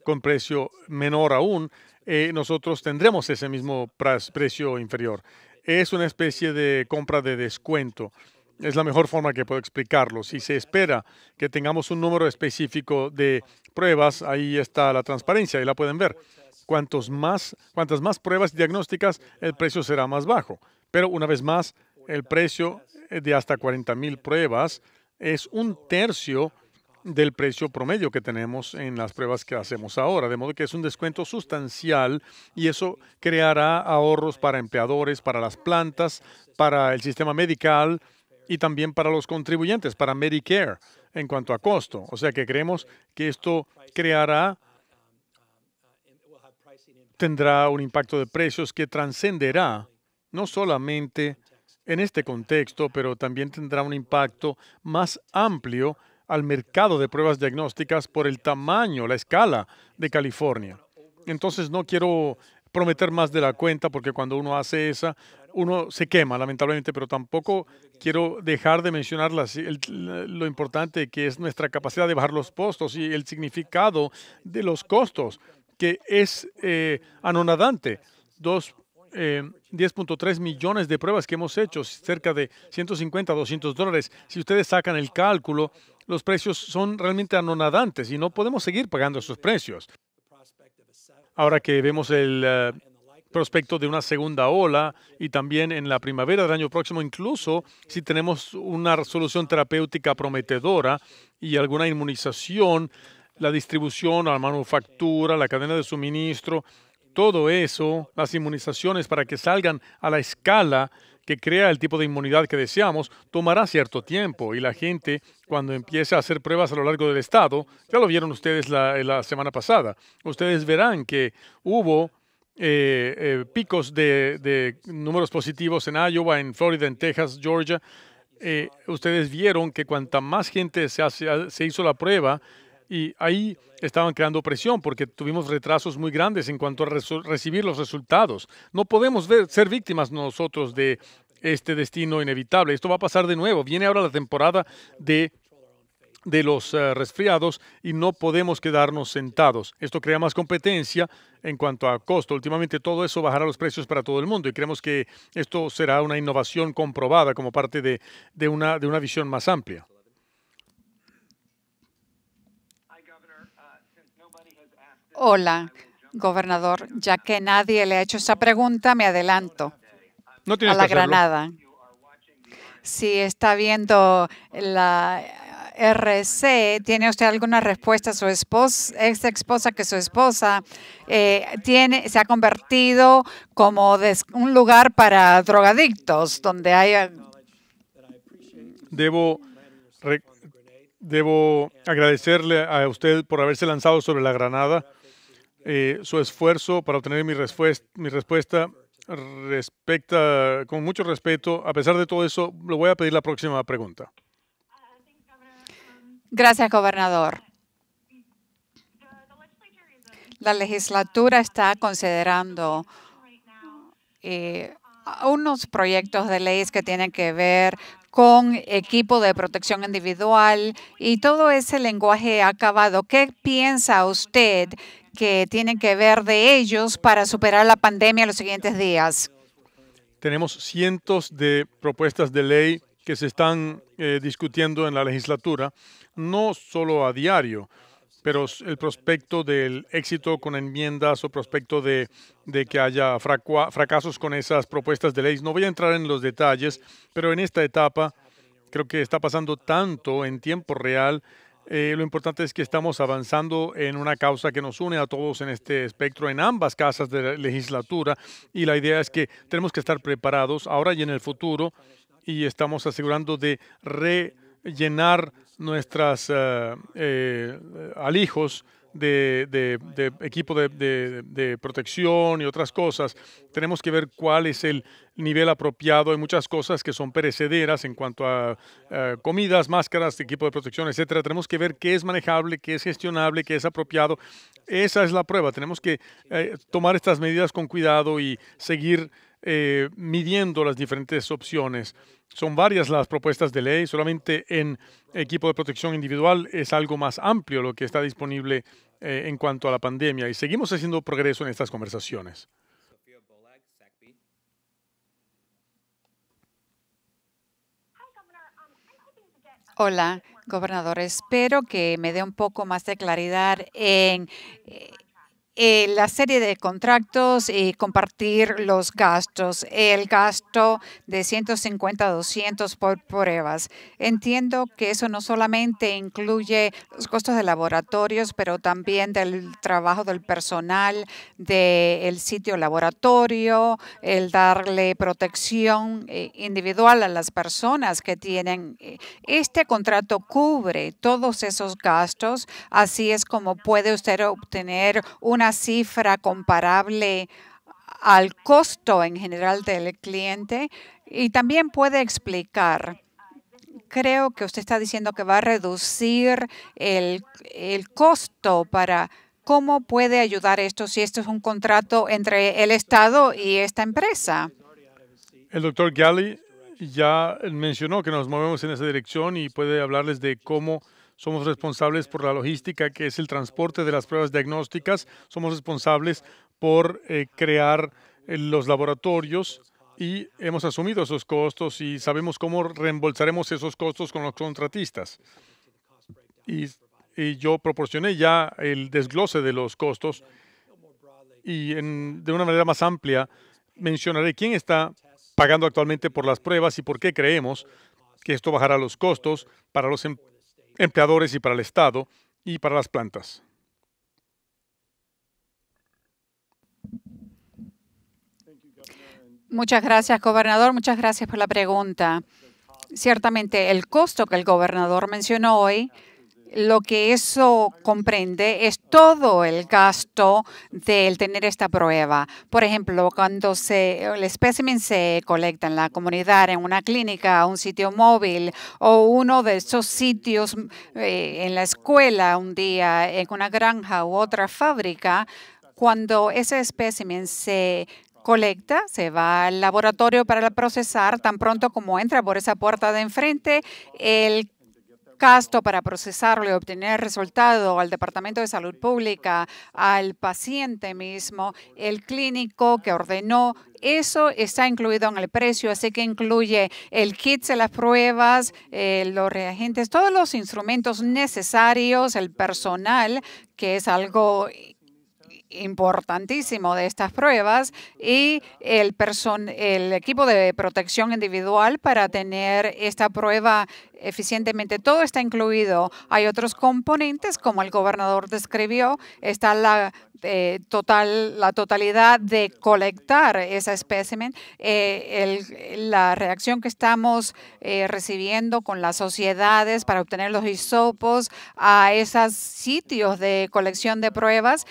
con precio menor aún, eh, nosotros tendremos ese mismo precio inferior. Es una especie de compra de descuento. Es la mejor forma que puedo explicarlo. Si se espera que tengamos un número específico de pruebas, ahí está la transparencia y la pueden ver. más, cuantas más pruebas diagnósticas, el precio será más bajo. Pero una vez más, el precio de hasta 40.000 pruebas es un tercio del precio promedio que tenemos en las pruebas que hacemos ahora, de modo que es un descuento sustancial y eso creará ahorros para empleadores, para las plantas, para el sistema medical y también para los contribuyentes, para Medicare en cuanto a costo. O sea que creemos que esto creará tendrá un impacto de precios que trascenderá no solamente en este contexto, pero también tendrá un impacto más amplio al mercado de pruebas diagnósticas por el tamaño, la escala de California. Entonces no quiero prometer más de la cuenta porque cuando uno hace esa, uno se quema, lamentablemente, pero tampoco quiero dejar de mencionar lo importante que es nuestra capacidad de bajar los costos y el significado de los costos, que es eh, anonadante. Dos 10.3 eh, millones de pruebas que hemos hecho, cerca de 150 200 dólares. Si ustedes sacan el cálculo, los precios son realmente anonadantes y no podemos seguir pagando esos precios. Ahora que vemos el eh, prospecto de una segunda ola y también en la primavera del año próximo, incluso si tenemos una solución terapéutica prometedora y alguna inmunización, la distribución, la manufactura, la cadena de suministro, todo eso, las inmunizaciones para que salgan a la escala que crea el tipo de inmunidad que deseamos tomará cierto tiempo y la gente cuando empiece a hacer pruebas a lo largo del estado, ya lo vieron ustedes la, eh, semana pasada, ustedes verán que hubo eh, eh, picos de, números positivos en Iowa, en Florida, en Texas, Georgia. ustedes vieron que cuanta más gente se, hace, se hizo la prueba, y ahí estaban creando presión porque tuvimos retrasos muy grandes en cuanto a recibir los resultados. No podemos ver, ser víctimas nosotros de este destino inevitable. Esto va a pasar de nuevo. Viene ahora la temporada de los eh, resfriados y no podemos quedarnos sentados. Esto crea más competencia en cuanto a costo. Últimamente todo eso bajará los precios para todo el mundo y creemos que esto será una innovación comprobada como parte de una visión más amplia. Hola, gobernador. Ya que nadie le ha hecho esa pregunta, me adelanto no a la Granada. Si está viendo la RC, ¿tiene usted alguna respuesta a su esposa, ex esposa que su esposa eh, tiene, se ha convertido como un lugar para drogadictos, donde hay... Eh, debo, debo agradecerle a usted por haberse lanzado sobre la Granada. Eh, su esfuerzo para obtener mi, respuesta, mi con mucho respeto. A pesar de todo eso, le voy a pedir la próxima pregunta. Gracias, gobernador. La legislatura está considerando eh, unos proyectos de leyes que tienen que ver con equipo de protección individual y todo ese lenguaje acabado. ¿Qué piensa usted que tienen que ver de ellos para superar la pandemia los siguientes días? Tenemos cientos de propuestas de ley que se están eh, discutiendo en la legislatura, no solo a diario, pero el prospecto del éxito con enmiendas o prospecto de, de que haya fracasos con esas propuestas de ley. No voy a entrar en los detalles, pero en esta etapa creo que está pasando tanto en tiempo real eh, lo importante es que estamos avanzando en una causa que nos une a todos en este espectro, en ambas casas de legislatura, y la idea es que tenemos que estar preparados ahora y en el futuro, y estamos asegurando de rellenar nuestras eh, eh, alijos de, equipo de, protección y otras cosas. Tenemos que ver cuál es el nivel apropiado. Hay muchas cosas que son perecederas en cuanto a, comidas, máscaras, equipo de protección, etcétera. Tenemos que ver qué es manejable, qué es gestionable, qué es apropiado. Esa es la prueba. Tenemos que eh, tomar estas medidas con cuidado y seguir eh, midiendo las diferentes opciones. Son varias las propuestas de ley, solamente en equipo de protección individual es algo más amplio lo que está disponible eh, en cuanto a la pandemia y seguimos haciendo progreso en estas conversaciones. Hola, gobernador. Espero que me dé un poco más de claridad en eh, eh, la serie de contratos y compartir los gastos, el gasto de 150 a 200 por pruebas. Entiendo que eso no solamente incluye los costos de laboratorios, pero también del trabajo del personal, del sitio laboratorio, el darle protección eh, individual a las personas que tienen. Eh, este contrato cubre todos esos gastos, así es como puede usted obtener una cifra comparable al costo en general del cliente y también puede explicar. Creo que usted está diciendo que va a reducir el, el costo para cómo puede ayudar esto si esto es un contrato entre el Estado y esta empresa. El doctor Gali ya mencionó que nos movemos en esa dirección y puede hablarles de cómo somos responsables por la logística, que es el transporte de las pruebas diagnósticas. Somos responsables por eh, crear eh, los laboratorios y hemos asumido esos costos y sabemos cómo reembolsaremos esos costos con los contratistas. Y, yo proporcioné ya el desglose de los costos y de una manera más amplia mencionaré quién está pagando actualmente por las pruebas y por qué creemos que esto bajará los costos para los empleados empleadores y para el Estado y para las plantas. Muchas gracias, gobernador. Muchas gracias por la pregunta. Ciertamente, el costo que el gobernador mencionó hoy lo que eso comprende es todo el gasto del tener esta prueba. Por ejemplo, cuando se, el espécimen se colecta en la comunidad, en una clínica, un sitio móvil o uno de esos sitios eh, en la escuela un día, en una granja u otra fábrica, cuando ese espécimen se colecta, se va al laboratorio para procesar, tan pronto como entra por esa puerta de enfrente, el gasto para procesarlo y obtener resultado al Departamento de Salud Pública, al paciente mismo, el clínico que ordenó. Eso está incluido en el precio, así que incluye el kit de las pruebas, eh, los reagentes, todos los instrumentos necesarios, el personal, que es algo importantísimo de estas pruebas y el, el equipo de protección individual para tener esta prueba eficientemente. Todo está incluido. Hay otros componentes, como el gobernador describió, está la eh, total, la totalidad de colectar ese espécimen, eh, la reacción que estamos eh, recibiendo con las sociedades para obtener los hisopos a esos sitios de colección de pruebas.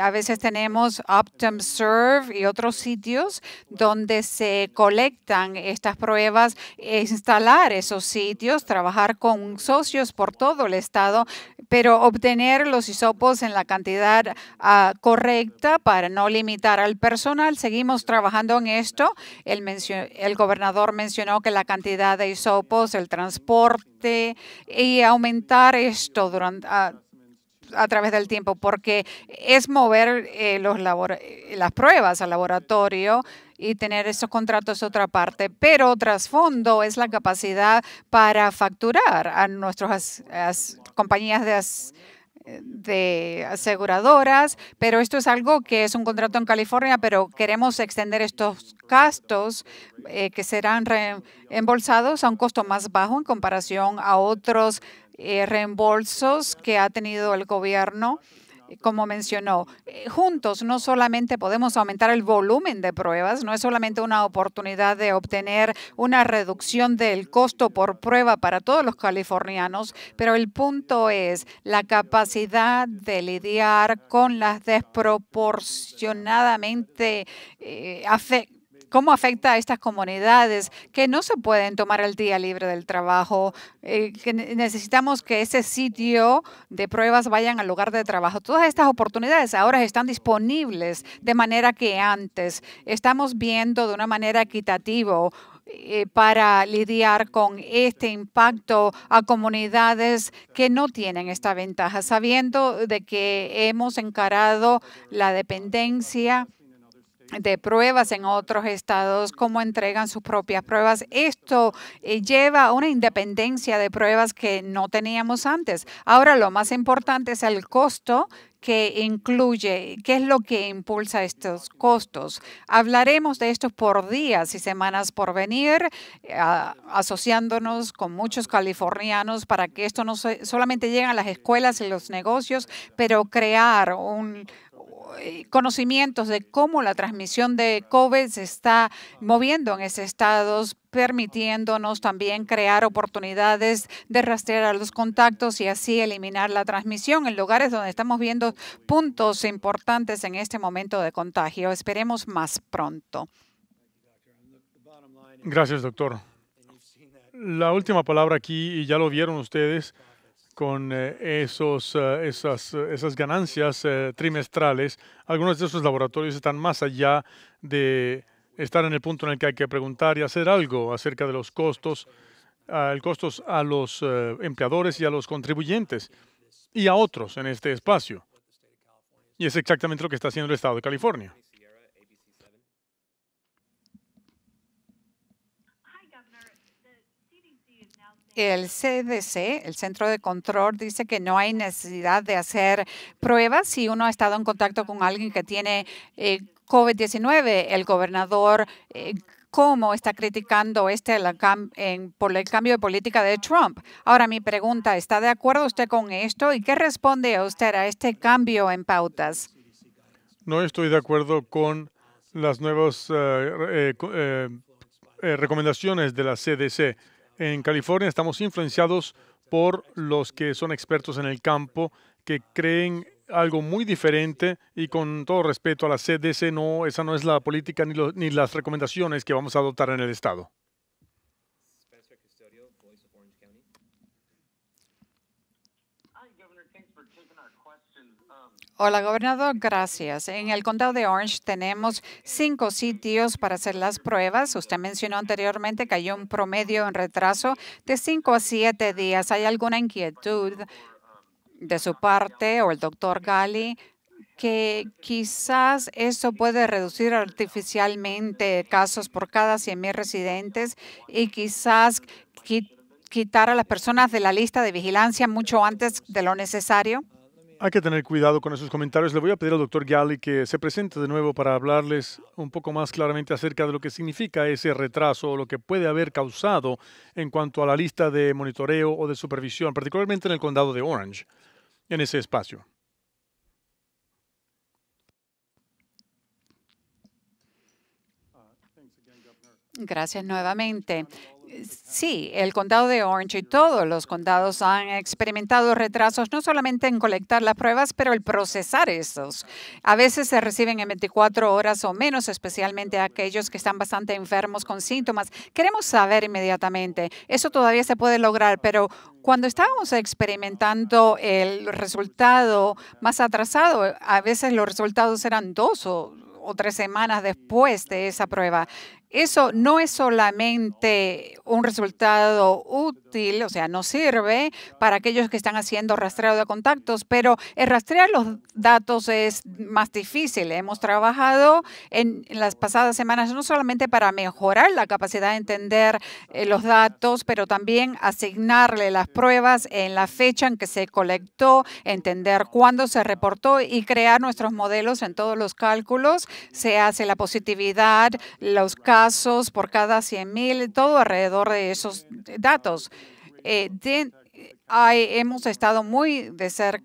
a veces tenemos OptumServe Serve y otros sitios donde se colectan estas pruebas, instalar esos sitios trabajar con socios por todo el estado, pero obtener los hisopos en la cantidad ah, correcta para no limitar al personal. Seguimos trabajando en esto. El, el gobernador mencionó que la cantidad de hisopos, el transporte y aumentar esto durante... Ah, a través del tiempo, porque es mover eh, los las pruebas al laboratorio y tener esos contratos otra parte. Pero trasfondo es la capacidad para facturar a nuestras compañías de aseguradoras, pero esto es algo que es un contrato en California, pero queremos extender estos gastos eh, que serán reembolsados a un costo más bajo en comparación a otros eh, reembolsos que ha tenido el gobierno eh, como mencionó, eh, juntos no solamente podemos aumentar el volumen de pruebas, no es solamente una oportunidad de obtener una reducción del costo por prueba para todos los californianos, pero el punto es la capacidad de lidiar con las desproporcionadamente eh, afectadas cómo afecta a estas comunidades que no se pueden tomar el día libre del trabajo. Eh, que necesitamos que ese sitio de pruebas vayan al lugar de trabajo. Todas estas oportunidades ahora están disponibles de manera que antes estamos viendo de una manera equitativa eh, para lidiar con este impacto a comunidades que no tienen esta ventaja, sabiendo de que hemos encarado la dependencia de pruebas en otros estados, cómo entregan sus propias pruebas. Esto eh, lleva a una independencia de pruebas que no teníamos antes. Ahora lo más importante es el costo que incluye, qué es lo que impulsa estos costos. Hablaremos de esto por días y semanas por venir, eh, asociándonos con muchos californianos para que esto no solamente llegue a las escuelas y los negocios, pero crear un eh, conocimientos de cómo la transmisión de COVID se está moviendo en esos estados, permitiéndonos también crear oportunidades de rastrear los contactos y así eliminar la transmisión en lugares donde estamos viendo puntos importantes en este momento de contagio. Esperemos más pronto. Gracias, doctor. La última palabra aquí, y ya lo vieron ustedes, con eh, esos, eh, esas, esas, ganancias eh, trimestrales. Algunos de esos laboratorios están más allá de estar en el punto en el que hay que preguntar y hacer algo acerca de los costos, costos a los empleadores y a los contribuyentes y a otros en este espacio. Y es exactamente lo que está haciendo el Estado de California. el CDC, el Centro de Control, dice que no hay necesidad de hacer pruebas si uno ha estado en contacto con alguien que tiene eh, COVID-19. El gobernador eh, cómo está criticando este por el cambio de política de Trump. Ahora mi pregunta, ¿está de acuerdo usted con esto y qué responde usted a este cambio en pautas? No estoy de acuerdo con las nuevas eh, recomendaciones de la CDC. En California estamos influenciados por los que son expertos en el campo, que creen algo muy diferente y con todo respeto a la CDC, no, esa no es la política ni, ni las recomendaciones que vamos a adoptar en el Estado. Hola, gobernador. Gracias. En el condado de Orange tenemos cinco sitios para hacer las pruebas. Usted mencionó anteriormente que hay un promedio en retraso de cinco a siete días. ¿Hay alguna inquietud de su parte o el doctor Gali que quizás eso puede reducir artificialmente casos por cada 100.000 residentes y quizás quitar a las personas de la lista de vigilancia mucho antes de lo necesario? Hay que tener cuidado con esos comentarios. Le voy a pedir al doctor Galli que se presente de nuevo para hablarles un poco más claramente acerca de lo que significa ese retraso o lo que puede haber causado en cuanto a la lista de monitoreo o de supervisión, particularmente en el condado de Orange, en ese espacio. Gracias nuevamente. Sí, el condado de Orange y todos los condados han experimentado retrasos, no solamente en colectar las pruebas, pero el procesar esos. A veces se reciben en 24 horas o menos, especialmente aquellos que están bastante enfermos con síntomas. Queremos saber inmediatamente. Eso todavía se puede lograr, pero cuando estábamos experimentando el resultado más atrasado, a veces los resultados eran dos o tres semanas después de esa prueba. Eso no es solamente un resultado útil, o sea, no sirve para aquellos que están haciendo rastreo de contactos, pero el rastrear los datos es más difícil. Hemos trabajado en las pasadas semanas no solamente para mejorar la capacidad de entender eh, los datos, pero también asignarle las pruebas en la fecha en que se colectó, entender cuándo se reportó y crear nuestros modelos en todos los cálculos. Se hace la positividad, los casos por cada 100.000, todo alrededor de esos datos. Eh, hemos estado muy de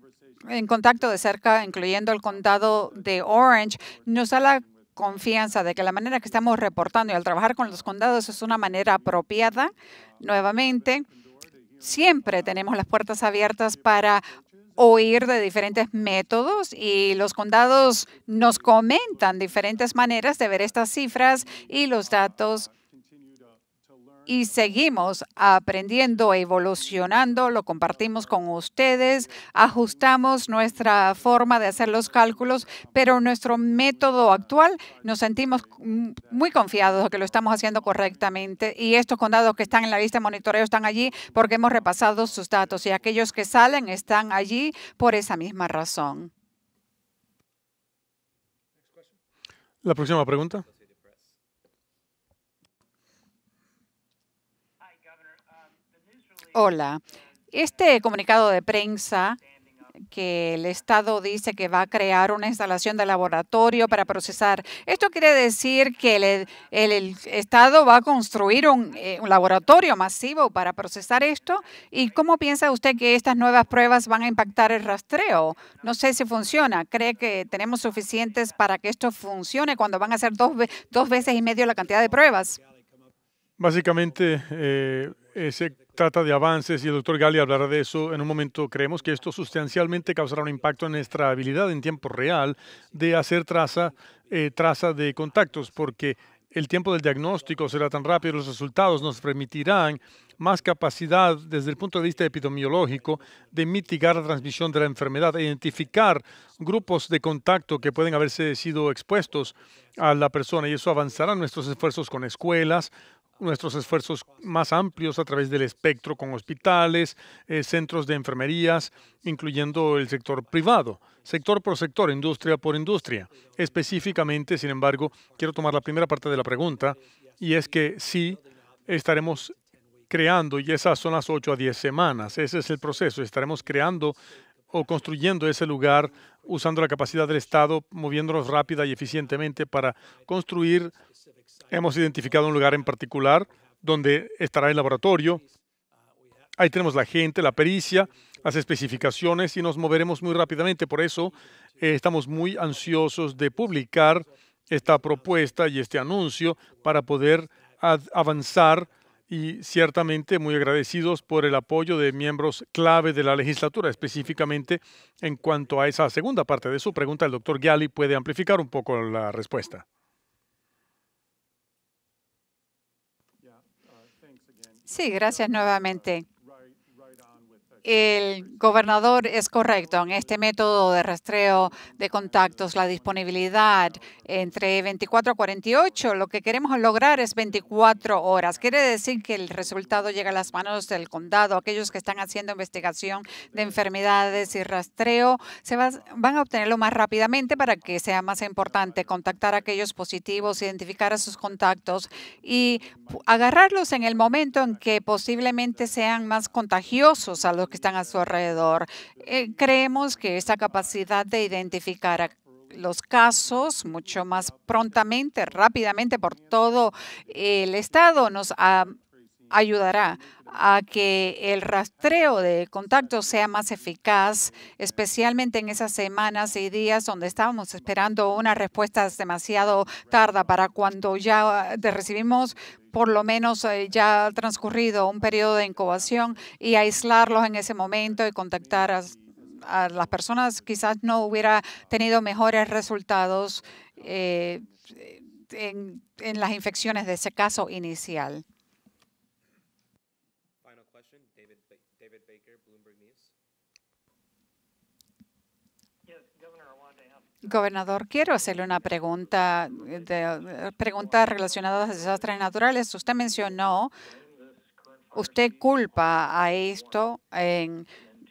en contacto de cerca, incluyendo el condado de Orange, nos da la confianza de que la manera que estamos reportando y al trabajar con los condados es una manera apropiada. Nuevamente, siempre tenemos las puertas abiertas para oír de diferentes métodos y los condados nos comentan diferentes maneras de ver estas cifras y los datos y seguimos aprendiendo, evolucionando, lo compartimos con ustedes, ajustamos nuestra forma de hacer los cálculos, pero nuestro método actual nos sentimos muy confiados de que lo estamos haciendo correctamente y estos condados que están en la lista de monitoreo están allí porque hemos repasado sus datos y aquellos que salen están allí por esa misma razón. La próxima pregunta. Hola. Este comunicado de prensa que el Estado dice que va a crear una instalación de laboratorio para procesar. Esto quiere decir que el, Estado va a construir eh, un, laboratorio masivo para procesar esto. ¿Y cómo piensa usted que estas nuevas pruebas van a impactar el rastreo? No sé si funciona. ¿Cree que tenemos suficientes para que esto funcione cuando van a ser dos, veces y medio la cantidad de pruebas? Básicamente, eh, se trata de avances y el doctor Gali hablará de eso en un momento. Creemos que esto sustancialmente causará un impacto en nuestra habilidad en tiempo real de hacer eh, traza, de contactos, porque el tiempo del diagnóstico será tan rápido, los resultados nos permitirán más capacidad desde el punto de vista epidemiológico de mitigar la transmisión de la enfermedad, identificar grupos de contacto que pueden haberse sido expuestos a la persona y eso avanzará nuestros esfuerzos con escuelas, nuestros esfuerzos más amplios a través del espectro con hospitales, eh, centros de enfermerías, incluyendo el sector privado, sector por sector, industria por industria. Específicamente, sin embargo, quiero tomar la primera parte de la pregunta y es que sí estaremos creando, y esas son las 8 a 10 semanas, ese es el proceso, estaremos creando o construyendo ese lugar usando la capacidad del Estado, moviéndonos rápida y eficientemente para construir Hemos identificado un lugar en particular donde estará el laboratorio. Ahí tenemos la gente, la pericia, las especificaciones y nos moveremos muy rápidamente. Por eso eh, estamos muy ansiosos de publicar esta propuesta y este anuncio para poder avanzar y ciertamente muy agradecidos por el apoyo de miembros clave de la legislatura, específicamente en cuanto a esa segunda parte de su pregunta. El doctor Gialli puede amplificar un poco la respuesta. Sí, gracias nuevamente el gobernador es correcto en este método de rastreo de contactos, la disponibilidad entre 24 a 48. Lo que queremos lograr es 24 horas. Quiere decir que el resultado llega a las manos del condado. Aquellos que están haciendo investigación de enfermedades y rastreo se van a obtenerlo más rápidamente para que sea más importante contactar a aquellos positivos, identificar a sus contactos y agarrarlos en el momento en que posiblemente sean más contagiosos a los que están a su alrededor. Eh, creemos que esta capacidad de identificar los casos mucho más prontamente, rápidamente por todo el estado, nos ha ayudará a que el rastreo de contactos sea más eficaz, especialmente en esas semanas y días donde estábamos esperando unas respuestas demasiado tarda para cuando ya recibimos por lo menos eh, ya transcurrido un periodo de incubación y aislarlos en ese momento y contactar a, las personas quizás no hubiera tenido mejores resultados eh, en las infecciones de ese caso inicial. Gobernador, quiero hacerle una pregunta, eh, de, eh, pregunta relacionada a desastres naturales. Usted mencionó, usted culpa a esto en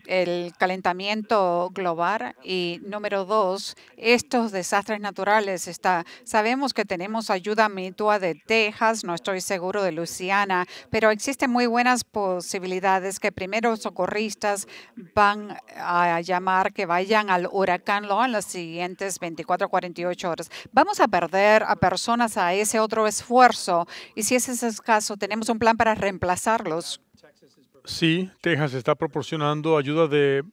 el calentamiento global y número dos, estos desastres naturales. Está, sabemos que tenemos ayuda mutua de Texas, no estoy seguro de Luisiana, pero existen muy buenas posibilidades que primero socorristas van a llamar que vayan al huracán lo en las siguientes 24 48 horas. Vamos a perder a personas a ese otro esfuerzo y si ese es el caso, tenemos un plan para reemplazarlos. Sí, Texas está proporcionando ayuda de,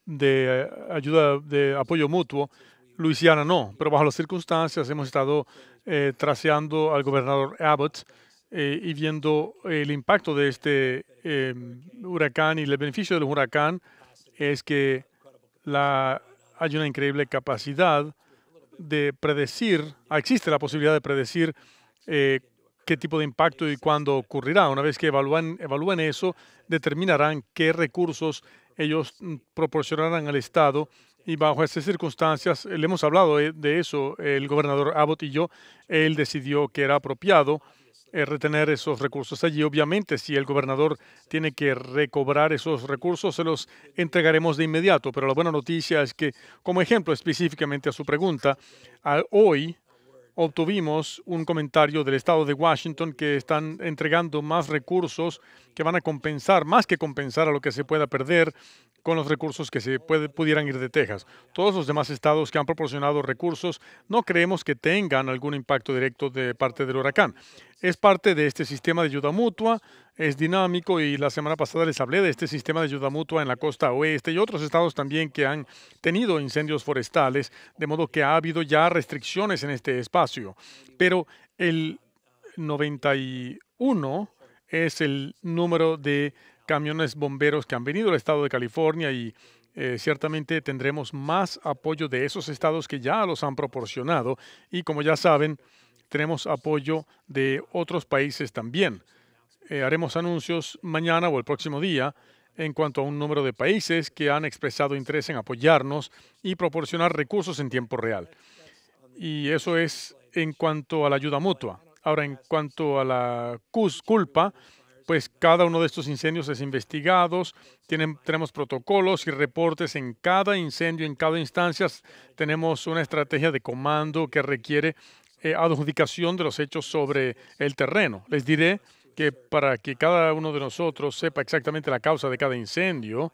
ayuda de apoyo mutuo. Luisiana no, pero bajo las circunstancias hemos estado eh, traseando al gobernador Abbott eh, y viendo el impacto de este em, huracán y el beneficio del huracán es que la, hay una increíble capacidad de predecir, ah, existe la posibilidad de predecir eh, qué tipo de impacto y cuándo ocurrirá. Una vez que evalúan, evalúen eso, determinarán qué recursos ellos mm, proporcionarán al Estado y bajo esas circunstancias, le hemos hablado eh, de eso, el gobernador Abbott y yo, él decidió que era apropiado eh, retener esos recursos allí. Obviamente, si el gobernador tiene que recobrar esos recursos, se los entregaremos de inmediato. Pero la buena noticia es que, como ejemplo específicamente a su pregunta, hoy obtuvimos un comentario del estado de Washington que están entregando más recursos que van a compensar, más que compensar a lo que se pueda perder con los recursos que se pudieran ir de Texas. Todos los demás estados que han proporcionado recursos no creemos que tengan algún impacto directo de parte del huracán. Es parte de este sistema de ayuda mutua, es dinámico y la semana pasada les hablé de este sistema de ayuda mutua en la costa oeste y otros estados también que han tenido incendios forestales, de modo que ha habido ya restricciones en este espacio. Pero el 91 es el número de camiones bomberos que han venido al estado de California y eh, ciertamente tendremos más apoyo de esos estados que ya los han proporcionado y como ya saben, tenemos apoyo de otros países también. Eh, haremos anuncios mañana o el próximo día en cuanto a un número de países que han expresado interés en apoyarnos y proporcionar recursos en tiempo real. Y eso es en cuanto a la ayuda mutua. Ahora, en cuanto a la culpa, pues cada uno de estos incendios es investigados, tienen, tenemos protocolos y reportes en cada incendio, en cada instancia. Tenemos una estrategia de comando que requiere eh, adjudicación de los hechos sobre el terreno. Les diré que para que cada uno de nosotros sepa exactamente la causa de cada incendio,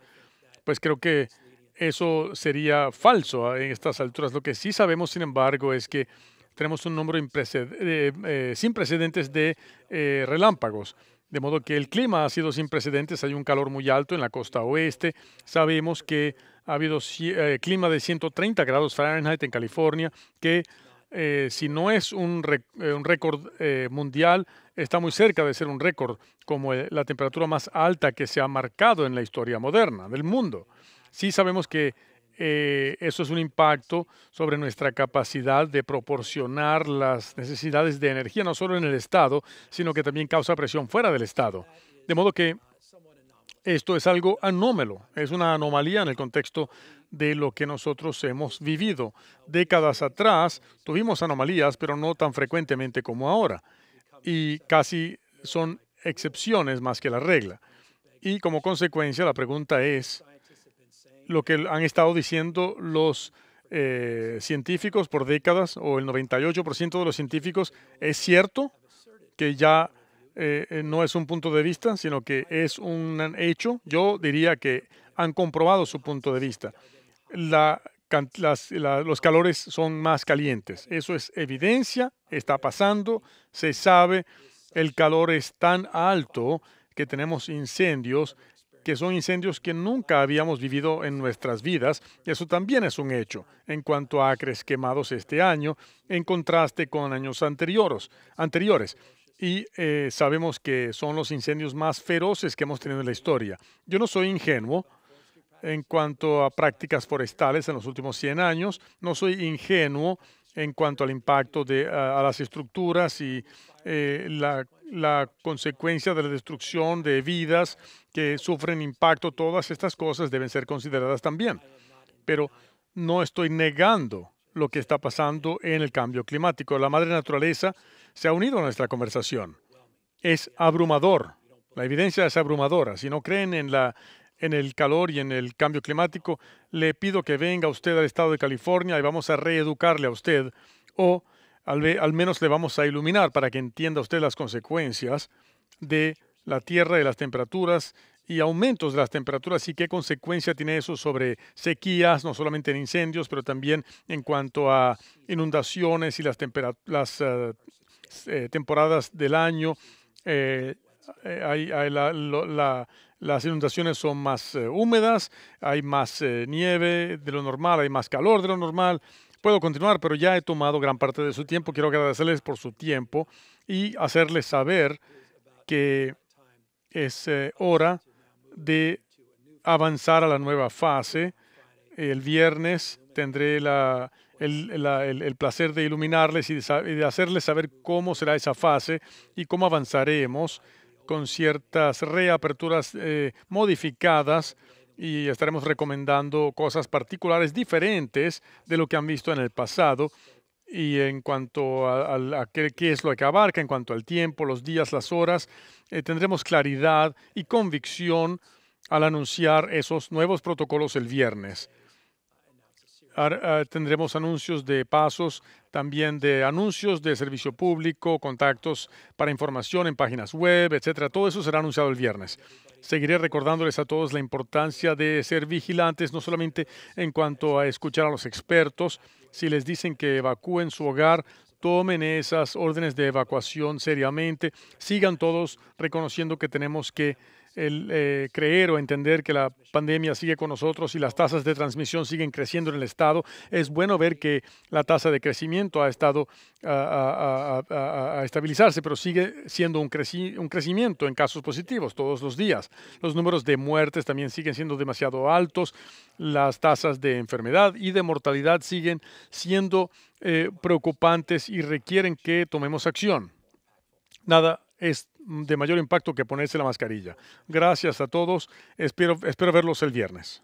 pues creo que eso sería falso ah, en estas alturas. Lo que sí sabemos, sin embargo, es que tenemos un número eh, eh, sin precedentes de relámpagos. De modo que el clima ha sido sin precedentes, hay un calor muy alto en la costa oeste. Sabemos que ha habido eh, clima de 130 grados Fahrenheit en California, que eh, si no es un, eh, récord mundial, está muy cerca de ser un récord, como la temperatura más alta que se ha marcado en la historia moderna del mundo. Sí sabemos que eh, eso es un impacto sobre nuestra capacidad de proporcionar las necesidades de energía, no solo en el Estado, sino que también causa presión fuera del Estado. De modo que esto es algo anómalo, es una anomalía en el contexto de lo que nosotros hemos vivido. Décadas atrás tuvimos anomalías, pero no tan frecuentemente como ahora. Y casi son excepciones más que la regla. Y como consecuencia, la pregunta es, lo que han estado diciendo los eh, científicos por décadas, o el 98% de los científicos, es cierto que ya eh, eh, no es un punto de vista, sino que es un hecho. Yo diría que han comprobado su punto de vista. La, los calores son más calientes. Eso es evidencia, está pasando, se sabe, el calor es tan alto que tenemos incendios, que son incendios que nunca habíamos vivido en nuestras vidas, eso también es un hecho, en cuanto a acres quemados este año, en contraste con años anteriores. anteriores. Y eh, sabemos que son los incendios más feroces que hemos tenido en la historia. Yo no soy ingenuo en cuanto a prácticas forestales en los últimos 100 años, no soy ingenuo en cuanto al impacto de, a, las estructuras y eh, la la consecuencia de la destrucción de vidas que sufren impacto, todas estas cosas deben ser consideradas también. Pero no estoy negando lo que está pasando en el cambio climático. La madre naturaleza se ha unido a nuestra conversación. Es abrumador. La evidencia es abrumadora. Si no creen en, la, en el calor y en el cambio climático, le pido que venga usted al estado de California y vamos a reeducarle a usted o al, menos le vamos a iluminar para que entienda usted las consecuencias de la tierra, de las temperaturas y aumentos de las temperaturas y qué consecuencia tiene eso sobre sequías, no solamente en incendios, pero también en cuanto a inundaciones y las, eh, eh, temporadas del año. Eh, hay, las inundaciones son más húmedas, hay más nieve de lo normal, hay más calor de lo normal, puedo continuar, pero ya he tomado gran parte de su tiempo. Quiero agradecerles por su tiempo y hacerles saber que es eh, hora de avanzar a la nueva fase. El viernes tendré el, placer de iluminarles y de, hacerles saber cómo será esa fase y cómo avanzaremos con ciertas reaperturas eh, modificadas y estaremos recomendando cosas particulares diferentes de lo que han visto en el pasado y en cuanto a, qué, es lo que abarca, en cuanto al tiempo, los días, las horas, eh, tendremos claridad y convicción al anunciar esos nuevos protocolos el viernes. Ah, tendremos anuncios de pasos, también de anuncios de servicio público, contactos para información en páginas web, etcétera. Todo eso será anunciado el viernes. Seguiré recordándoles a todos la importancia de ser vigilantes, no solamente en cuanto a escuchar a los expertos, si les dicen que evacúen su hogar, tomen esas órdenes de evacuación seriamente, sigan todos reconociendo que tenemos que el eh, creer o entender que la pandemia sigue con nosotros y las tasas de transmisión siguen creciendo en el estado, es bueno ver que la tasa de crecimiento ha estado a, estabilizarse, pero sigue siendo un, un crecimiento en casos positivos todos los días. Los números de muertes también siguen siendo demasiado altos, las tasas de enfermedad y de mortalidad siguen siendo eh, preocupantes y requieren que tomemos acción. Nada es de mayor impacto que ponerse la mascarilla. Gracias a todos. Espero, espero verlos el viernes.